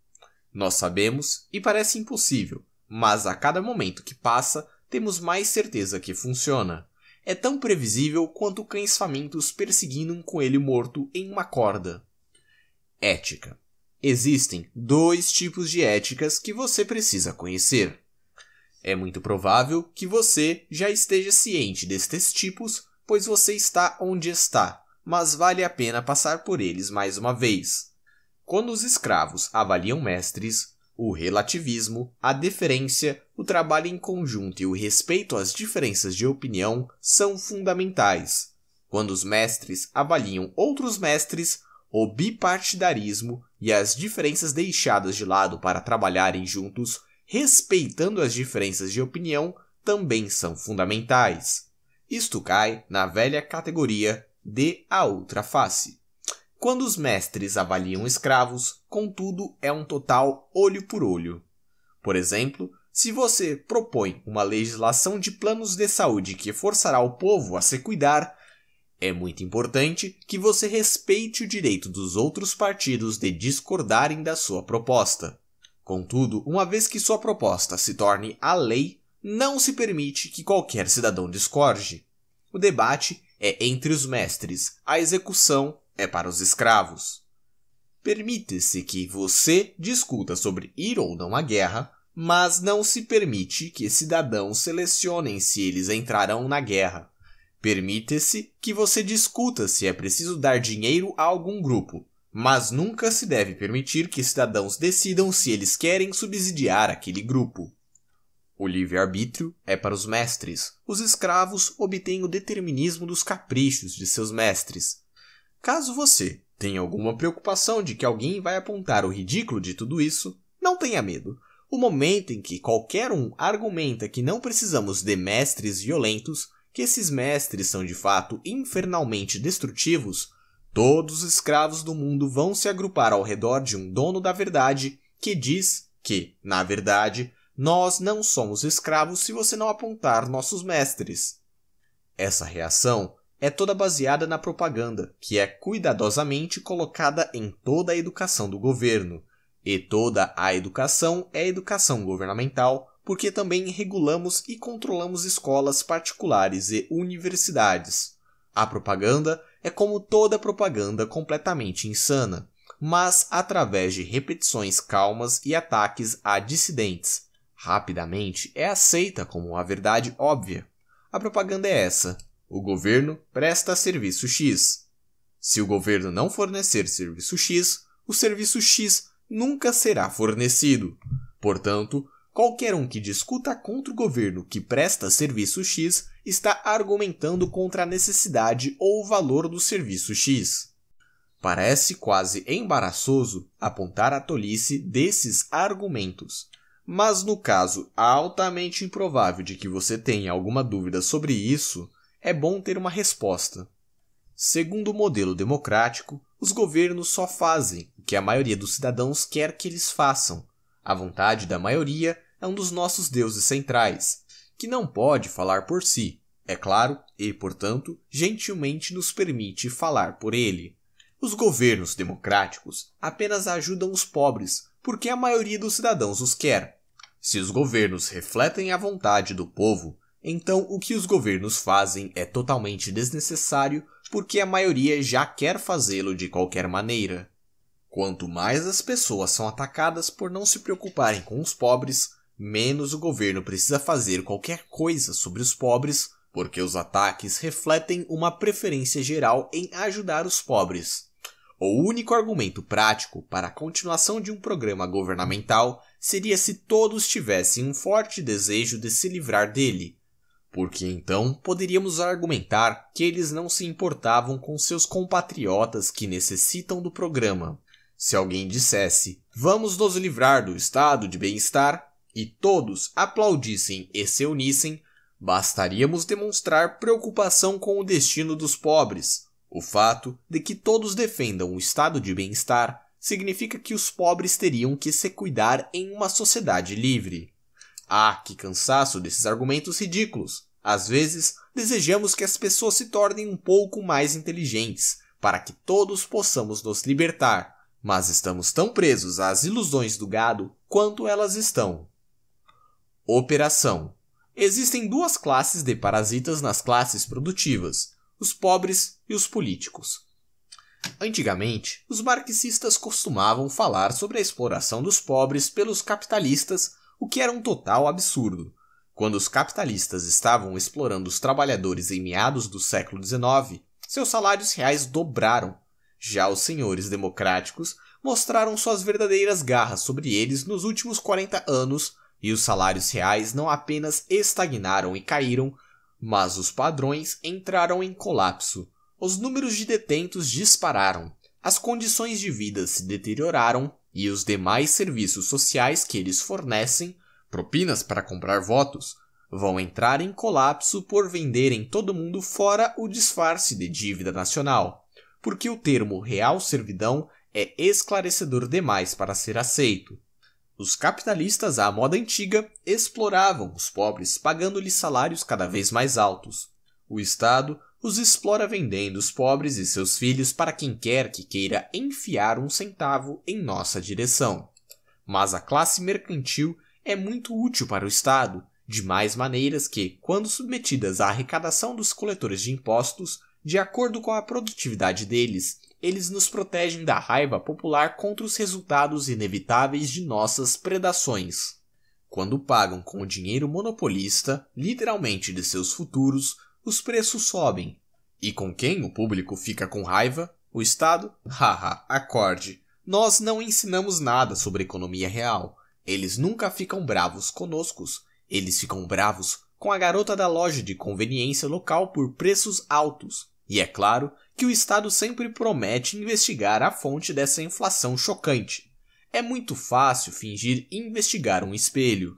Nós sabemos e parece impossível, mas a cada momento que passa, temos mais certeza que funciona. É tão previsível quanto cães famintos perseguindo um coelho morto em uma corda. Ética. Existem dois tipos de éticas que você precisa conhecer. É muito provável que você já esteja ciente destes tipos, pois você está onde está, mas vale a pena passar por eles mais uma vez. Quando os escravos avaliam mestres, o relativismo, a deferência, o trabalho em conjunto e o respeito às diferenças de opinião são fundamentais. Quando os mestres avaliam outros mestres, o bipartidarismo e as diferenças deixadas de lado para trabalharem juntos, respeitando as diferenças de opinião, também são fundamentais. Isto cai na velha categoria de a outra face. Quando os mestres avaliam escravos, contudo, é um total olho por olho. Por exemplo, se você propõe uma legislação de planos de saúde que forçará o povo a se cuidar, é muito importante que você respeite o direito dos outros partidos de discordarem da sua proposta. Contudo, uma vez que sua proposta se torne a lei, não se permite que qualquer cidadão discorde. O debate é entre os mestres, a execução é para os escravos. Permite-se que você discuta sobre ir ou não à guerra, mas não se permite que cidadãos selecionem se eles entrarão na guerra Permite-se que você discuta se é preciso dar dinheiro a algum grupo, mas nunca se deve permitir que cidadãos decidam se eles querem subsidiar aquele grupo. O livre-arbítrio é para os mestres. Os escravos obtêm o determinismo dos caprichos de seus mestres. Caso você tenha alguma preocupação de que alguém vai apontar o ridículo de tudo isso, não tenha medo. O momento em que qualquer um argumenta que não precisamos de mestres violentos que esses mestres são de fato infernalmente destrutivos, todos os escravos do mundo vão se agrupar ao redor de um dono da verdade que diz que, na verdade, nós não somos escravos se você não apontar nossos mestres. Essa reação é toda baseada na propaganda, que é cuidadosamente colocada em toda a educação do governo, e toda a educação é educação governamental porque também regulamos e controlamos escolas particulares e universidades. A propaganda é como toda propaganda completamente insana, mas através de repetições calmas e ataques a dissidentes. Rapidamente é aceita como a verdade óbvia. A propaganda é essa: o governo presta serviço X. Se o governo não fornecer serviço X, o serviço X nunca será fornecido. Portanto, Qualquer um que discuta contra o governo que presta serviço X está argumentando contra a necessidade ou o valor do serviço X. Parece quase embaraçoso apontar a tolice desses argumentos, mas no caso altamente improvável de que você tenha alguma dúvida sobre isso, é bom ter uma resposta. Segundo o modelo democrático, os governos só fazem o que a maioria dos cidadãos quer que eles façam. A vontade da maioria é um dos nossos deuses centrais, que não pode falar por si, é claro, e, portanto, gentilmente nos permite falar por ele. Os governos democráticos apenas ajudam os pobres porque a maioria dos cidadãos os quer. Se os governos refletem a vontade do povo, então o que os governos fazem é totalmente desnecessário porque a maioria já quer fazê-lo de qualquer maneira. Quanto mais as pessoas são atacadas por não se preocuparem com os pobres, menos o governo precisa fazer qualquer coisa sobre os pobres, porque os ataques refletem uma preferência geral em ajudar os pobres. O único argumento prático para a continuação de um programa governamental seria se todos tivessem um forte desejo de se livrar dele, porque então poderíamos argumentar que eles não se importavam com seus compatriotas que necessitam do programa. Se alguém dissesse, vamos nos livrar do estado de bem-estar, e todos aplaudissem e se unissem, bastaríamos demonstrar preocupação com o destino dos pobres. O fato de que todos defendam o estado de bem-estar significa que os pobres teriam que se cuidar em uma sociedade livre. Ah, que cansaço desses argumentos ridículos! Às vezes, desejamos que as pessoas se tornem um pouco mais inteligentes, para que todos possamos nos libertar, mas estamos tão presos às ilusões do gado quanto elas estão. Operação. Existem duas classes de parasitas nas classes produtivas: os pobres e os políticos. Antigamente, os marxistas costumavam falar sobre a exploração dos pobres pelos capitalistas, o que era um total absurdo. Quando os capitalistas estavam explorando os trabalhadores em meados do século XIX, seus salários reais dobraram. Já os senhores democráticos mostraram suas verdadeiras garras sobre eles nos últimos 40 anos e os salários reais não apenas estagnaram e caíram, mas os padrões entraram em colapso. Os números de detentos dispararam, as condições de vida se deterioraram e os demais serviços sociais que eles fornecem, propinas para comprar votos, vão entrar em colapso por venderem todo mundo fora o disfarce de dívida nacional, porque o termo real servidão é esclarecedor demais para ser aceito. Os capitalistas à moda antiga exploravam os pobres pagando-lhes salários cada vez mais altos. O Estado os explora vendendo os pobres e seus filhos para quem quer que queira enfiar um centavo em nossa direção. Mas a classe mercantil é muito útil para o Estado, de mais maneiras que, quando submetidas à arrecadação dos coletores de impostos, de acordo com a produtividade deles, eles nos protegem da raiva popular contra os resultados inevitáveis de nossas predações. Quando pagam com o dinheiro monopolista, literalmente de seus futuros, os preços sobem. E com quem o público fica com raiva? O Estado? Haha, acorde. Nós não ensinamos nada sobre economia real. Eles nunca ficam bravos conosco. Eles ficam bravos com a garota da loja de conveniência local por preços altos. E é claro que o Estado sempre promete investigar a fonte dessa inflação chocante. É muito fácil fingir investigar um espelho.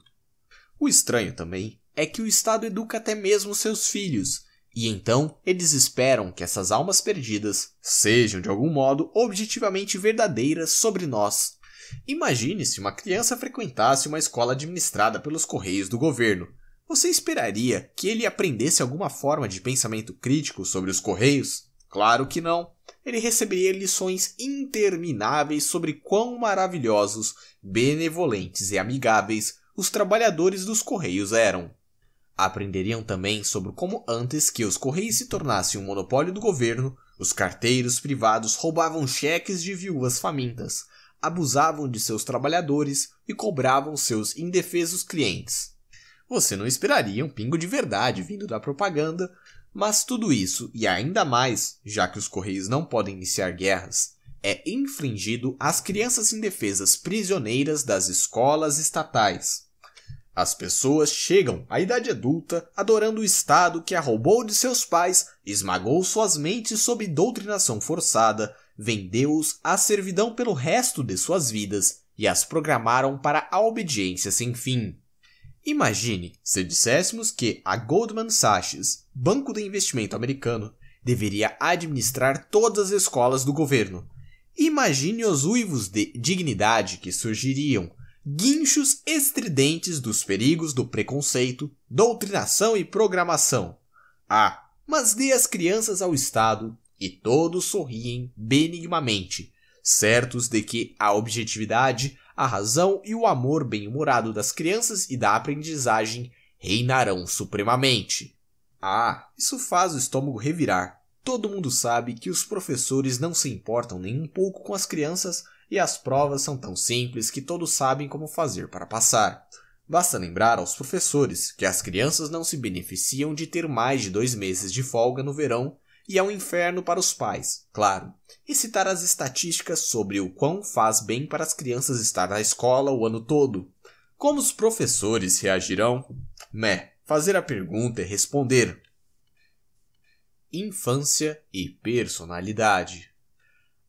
O estranho também é que o Estado educa até mesmo seus filhos, e então eles esperam que essas almas perdidas sejam de algum modo objetivamente verdadeiras sobre nós. Imagine se uma criança frequentasse uma escola administrada pelos Correios do governo, você esperaria que ele aprendesse alguma forma de pensamento crítico sobre os Correios? Claro que não. Ele receberia lições intermináveis sobre quão maravilhosos, benevolentes e amigáveis os trabalhadores dos Correios eram. Aprenderiam também sobre como antes que os Correios se tornassem um monopólio do governo, os carteiros privados roubavam cheques de viúvas famintas, abusavam de seus trabalhadores e cobravam seus indefesos clientes. Você não esperaria um pingo de verdade vindo da propaganda, mas tudo isso, e ainda mais, já que os Correios não podem iniciar guerras, é infringido às crianças indefesas prisioneiras das escolas estatais. As pessoas chegam à idade adulta adorando o Estado que a roubou de seus pais, esmagou suas mentes sob doutrinação forçada, vendeu-os à servidão pelo resto de suas vidas e as programaram para a obediência sem fim. Imagine se disséssemos que a Goldman Sachs, banco de investimento americano, deveria administrar todas as escolas do governo. Imagine os uivos de dignidade que surgiriam, guinchos estridentes dos perigos do preconceito, doutrinação e programação. Ah, mas dê as crianças ao Estado e todos sorriem benignamente, certos de que a objetividade a razão e o amor bem-humorado das crianças e da aprendizagem reinarão supremamente. Ah, isso faz o estômago revirar. Todo mundo sabe que os professores não se importam nem um pouco com as crianças e as provas são tão simples que todos sabem como fazer para passar. Basta lembrar aos professores que as crianças não se beneficiam de ter mais de dois meses de folga no verão e é um inferno para os pais, claro, e citar as estatísticas sobre o quão faz bem para as crianças estar na escola o ano todo. Como os professores reagirão? Mé, fazer a pergunta e é responder. Infância e personalidade.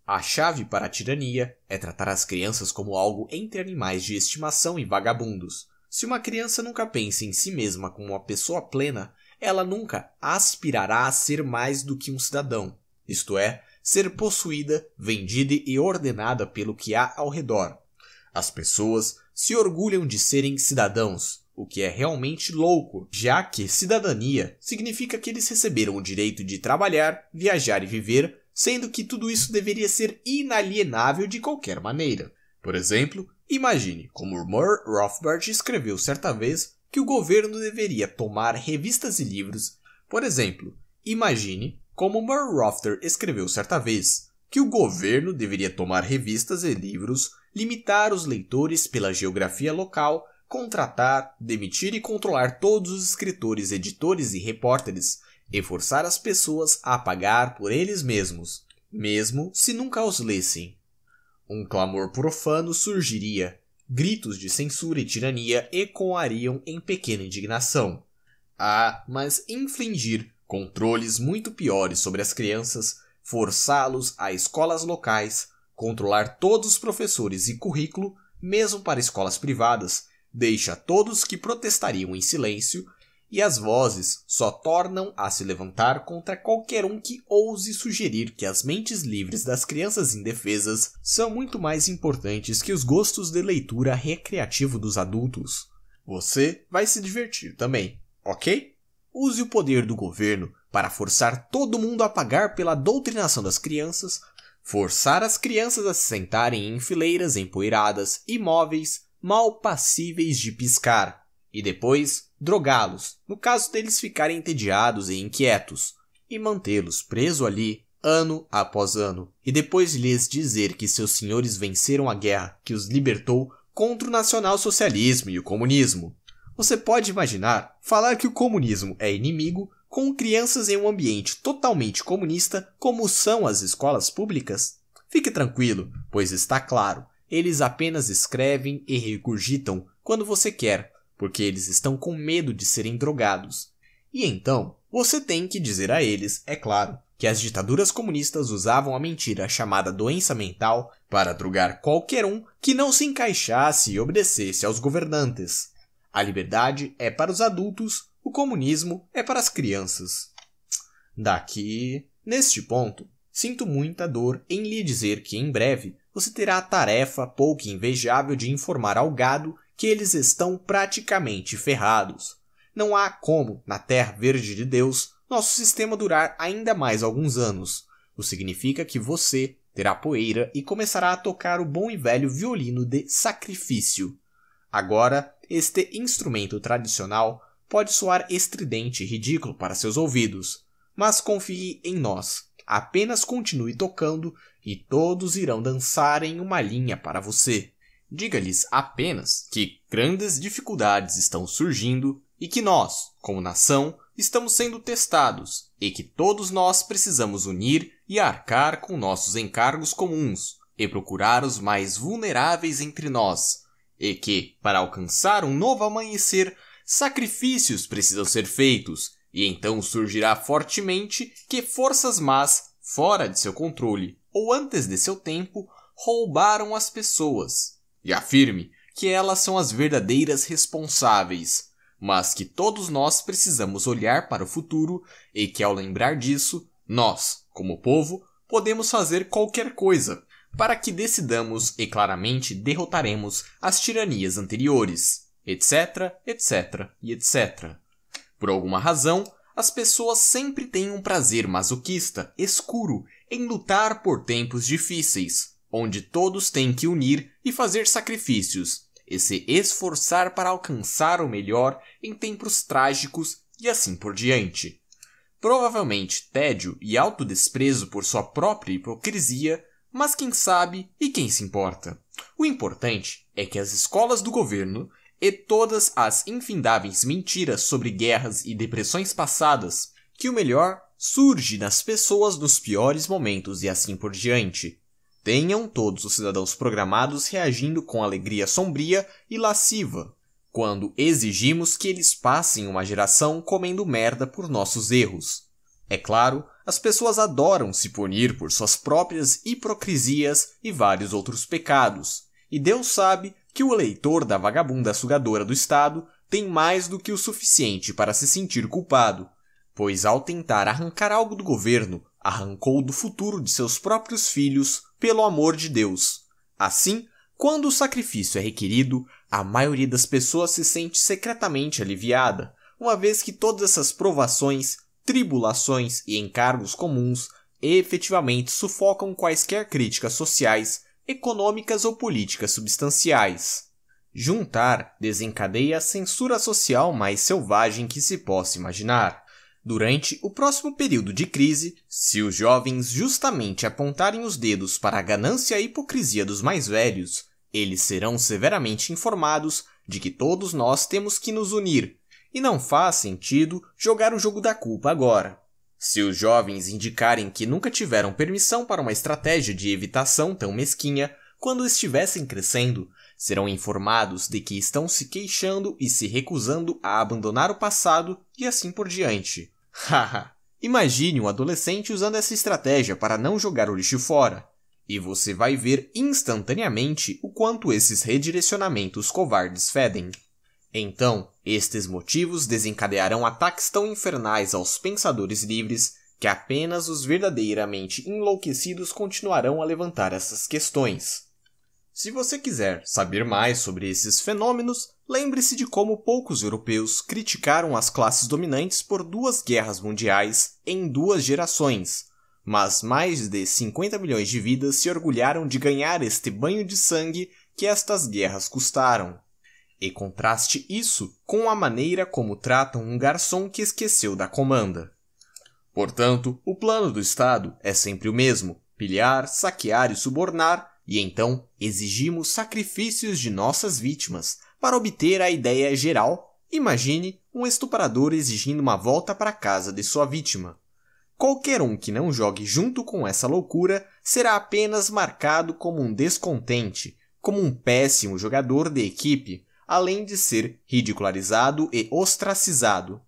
A chave para a tirania é tratar as crianças como algo entre animais de estimação e vagabundos. Se uma criança nunca pensa em si mesma como uma pessoa plena, ela nunca aspirará a ser mais do que um cidadão, isto é, ser possuída, vendida e ordenada pelo que há ao redor. As pessoas se orgulham de serem cidadãos, o que é realmente louco, já que cidadania significa que eles receberam o direito de trabalhar, viajar e viver, sendo que tudo isso deveria ser inalienável de qualquer maneira. Por exemplo, imagine como Murray Rothbard escreveu certa vez que o governo deveria tomar revistas e livros, por exemplo, imagine como Murray escreveu certa vez que o governo deveria tomar revistas e livros, limitar os leitores pela geografia local, contratar, demitir e controlar todos os escritores, editores e repórteres, e forçar as pessoas a pagar por eles mesmos, mesmo se nunca os lessem. Um clamor profano surgiria, gritos de censura e tirania ecoariam em pequena indignação. Ah, mas infligir controles muito piores sobre as crianças, forçá-los a escolas locais, controlar todos os professores e currículo, mesmo para escolas privadas, deixa todos que protestariam em silêncio e as vozes só tornam a se levantar contra qualquer um que ouse sugerir que as mentes livres das crianças indefesas são muito mais importantes que os gostos de leitura recreativo dos adultos. Você vai se divertir também, ok? Use o poder do governo para forçar todo mundo a pagar pela doutrinação das crianças, forçar as crianças a se sentarem em fileiras empoeiradas, imóveis, mal passíveis de piscar, e depois drogá-los, no caso deles ficarem entediados e inquietos, e mantê-los preso ali ano após ano, e depois lhes dizer que seus senhores venceram a guerra que os libertou contra o nacional-socialismo e o comunismo. Você pode imaginar falar que o comunismo é inimigo com crianças em um ambiente totalmente comunista, como são as escolas públicas? Fique tranquilo, pois está claro, eles apenas escrevem e regurgitam quando você quer, porque eles estão com medo de serem drogados. E então, você tem que dizer a eles, é claro, que as ditaduras comunistas usavam a mentira chamada doença mental para drogar qualquer um que não se encaixasse e obedecesse aos governantes. A liberdade é para os adultos, o comunismo é para as crianças. Daqui, neste ponto, sinto muita dor em lhe dizer que em breve você terá a tarefa pouco invejável de informar ao gado que eles estão praticamente ferrados. Não há como, na Terra Verde de Deus, nosso sistema durar ainda mais alguns anos. O significa que você terá poeira e começará a tocar o bom e velho violino de sacrifício. Agora, este instrumento tradicional pode soar estridente e ridículo para seus ouvidos, mas confie em nós. Apenas continue tocando e todos irão dançar em uma linha para você. Diga-lhes apenas que grandes dificuldades estão surgindo e que nós, como nação, estamos sendo testados e que todos nós precisamos unir e arcar com nossos encargos comuns e procurar os mais vulneráveis entre nós, e que, para alcançar um novo amanhecer, sacrifícios precisam ser feitos, e então surgirá fortemente que forças más, fora de seu controle ou antes de seu tempo, roubaram as pessoas, e afirme que elas são as verdadeiras responsáveis, mas que todos nós precisamos olhar para o futuro e que, ao lembrar disso, nós, como povo, podemos fazer qualquer coisa para que decidamos e claramente derrotaremos as tiranias anteriores, etc, etc e etc. Por alguma razão, as pessoas sempre têm um prazer masoquista, escuro, em lutar por tempos difíceis, onde todos têm que unir e fazer sacrifícios, e se esforçar para alcançar o melhor em tempos trágicos e assim por diante. Provavelmente tédio e autodesprezo por sua própria hipocrisia, mas quem sabe e quem se importa. O importante é que as escolas do governo e todas as infindáveis mentiras sobre guerras e depressões passadas, que o melhor surge nas pessoas nos piores momentos e assim por diante, Tenham todos os cidadãos programados reagindo com alegria sombria e lasciva, quando exigimos que eles passem uma geração comendo merda por nossos erros. É claro, as pessoas adoram se punir por suas próprias hipocrisias e vários outros pecados, e Deus sabe que o eleitor da vagabunda sugadora do Estado tem mais do que o suficiente para se sentir culpado, pois ao tentar arrancar algo do governo, arrancou do futuro de seus próprios filhos pelo amor de Deus. Assim, quando o sacrifício é requerido, a maioria das pessoas se sente secretamente aliviada, uma vez que todas essas provações, tribulações e encargos comuns efetivamente sufocam quaisquer críticas sociais, econômicas ou políticas substanciais. Juntar desencadeia a censura social mais selvagem que se possa imaginar. Durante o próximo período de crise, se os jovens justamente apontarem os dedos para a ganância e hipocrisia dos mais velhos, eles serão severamente informados de que todos nós temos que nos unir, e não faz sentido jogar o jogo da culpa agora. Se os jovens indicarem que nunca tiveram permissão para uma estratégia de evitação tão mesquinha, quando estivessem crescendo, serão informados de que estão se queixando e se recusando a abandonar o passado e assim por diante. Haha! Imagine um adolescente usando essa estratégia para não jogar o lixo fora, e você vai ver instantaneamente o quanto esses redirecionamentos covardes fedem. Então, estes motivos desencadearão ataques tão infernais aos pensadores livres que apenas os verdadeiramente enlouquecidos continuarão a levantar essas questões. Se você quiser saber mais sobre esses fenômenos, lembre-se de como poucos europeus criticaram as classes dominantes por duas guerras mundiais em duas gerações, mas mais de 50 milhões de vidas se orgulharam de ganhar este banho de sangue que estas guerras custaram. E contraste isso com a maneira como tratam um garçom que esqueceu da comanda. Portanto, o plano do Estado é sempre o mesmo: pilhar, saquear e subornar e então exigimos sacrifícios de nossas vítimas para obter a ideia geral. Imagine um estuprador exigindo uma volta para a casa de sua vítima. Qualquer um que não jogue junto com essa loucura será apenas marcado como um descontente, como um péssimo jogador de equipe, além de ser ridicularizado e ostracizado.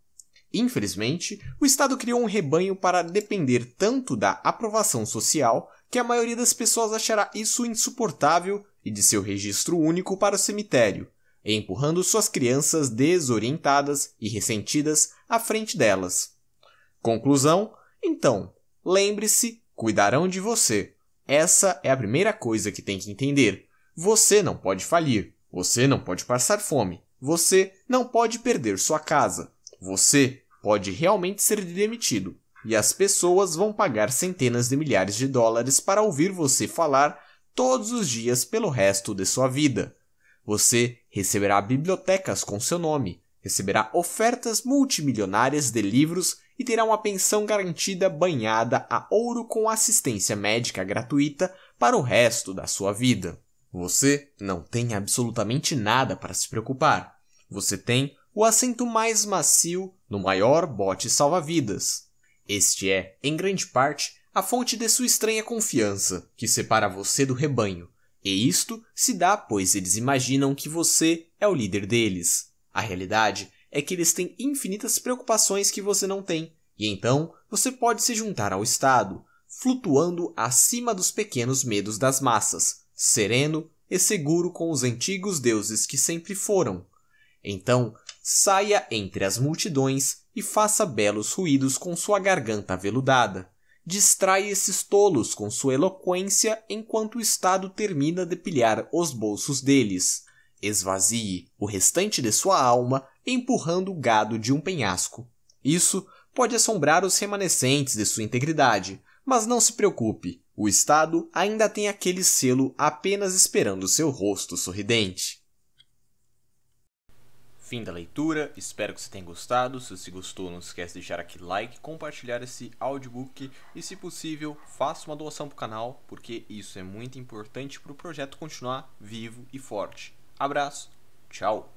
Infelizmente, o Estado criou um rebanho para depender tanto da aprovação social que a maioria das pessoas achará isso insuportável e de seu registro único para o cemitério, empurrando suas crianças desorientadas e ressentidas à frente delas. Conclusão? Então, lembre-se, cuidarão de você. Essa é a primeira coisa que tem que entender. Você não pode falir, você não pode passar fome, você não pode perder sua casa, você pode realmente ser demitido. E as pessoas vão pagar centenas de milhares de dólares para ouvir você falar todos os dias pelo resto de sua vida. Você receberá bibliotecas com seu nome, receberá ofertas multimilionárias de livros e terá uma pensão garantida banhada a ouro com assistência médica gratuita para o resto da sua vida. Você não tem absolutamente nada para se preocupar. Você tem o assento mais macio no maior bote salva-vidas. Este é, em grande parte, a fonte de sua estranha confiança, que separa você do rebanho, e isto se dá pois eles imaginam que você é o líder deles. A realidade é que eles têm infinitas preocupações que você não tem, e então você pode se juntar ao Estado, flutuando acima dos pequenos medos das massas, sereno e seguro com os antigos deuses que sempre foram. Então, saia entre as multidões e faça belos ruídos com sua garganta aveludada. Distrai esses tolos com sua eloquência enquanto o Estado termina de pilhar os bolsos deles. Esvazie o restante de sua alma empurrando o gado de um penhasco. Isso pode assombrar os remanescentes de sua integridade, mas não se preocupe, o Estado ainda tem aquele selo apenas esperando seu rosto sorridente. Fim da leitura, espero que você tenha gostado. Se você gostou, não esquece de deixar aqui like, compartilhar esse audiobook e, se possível, faça uma doação para o canal, porque isso é muito importante para o projeto continuar vivo e forte. Abraço, tchau!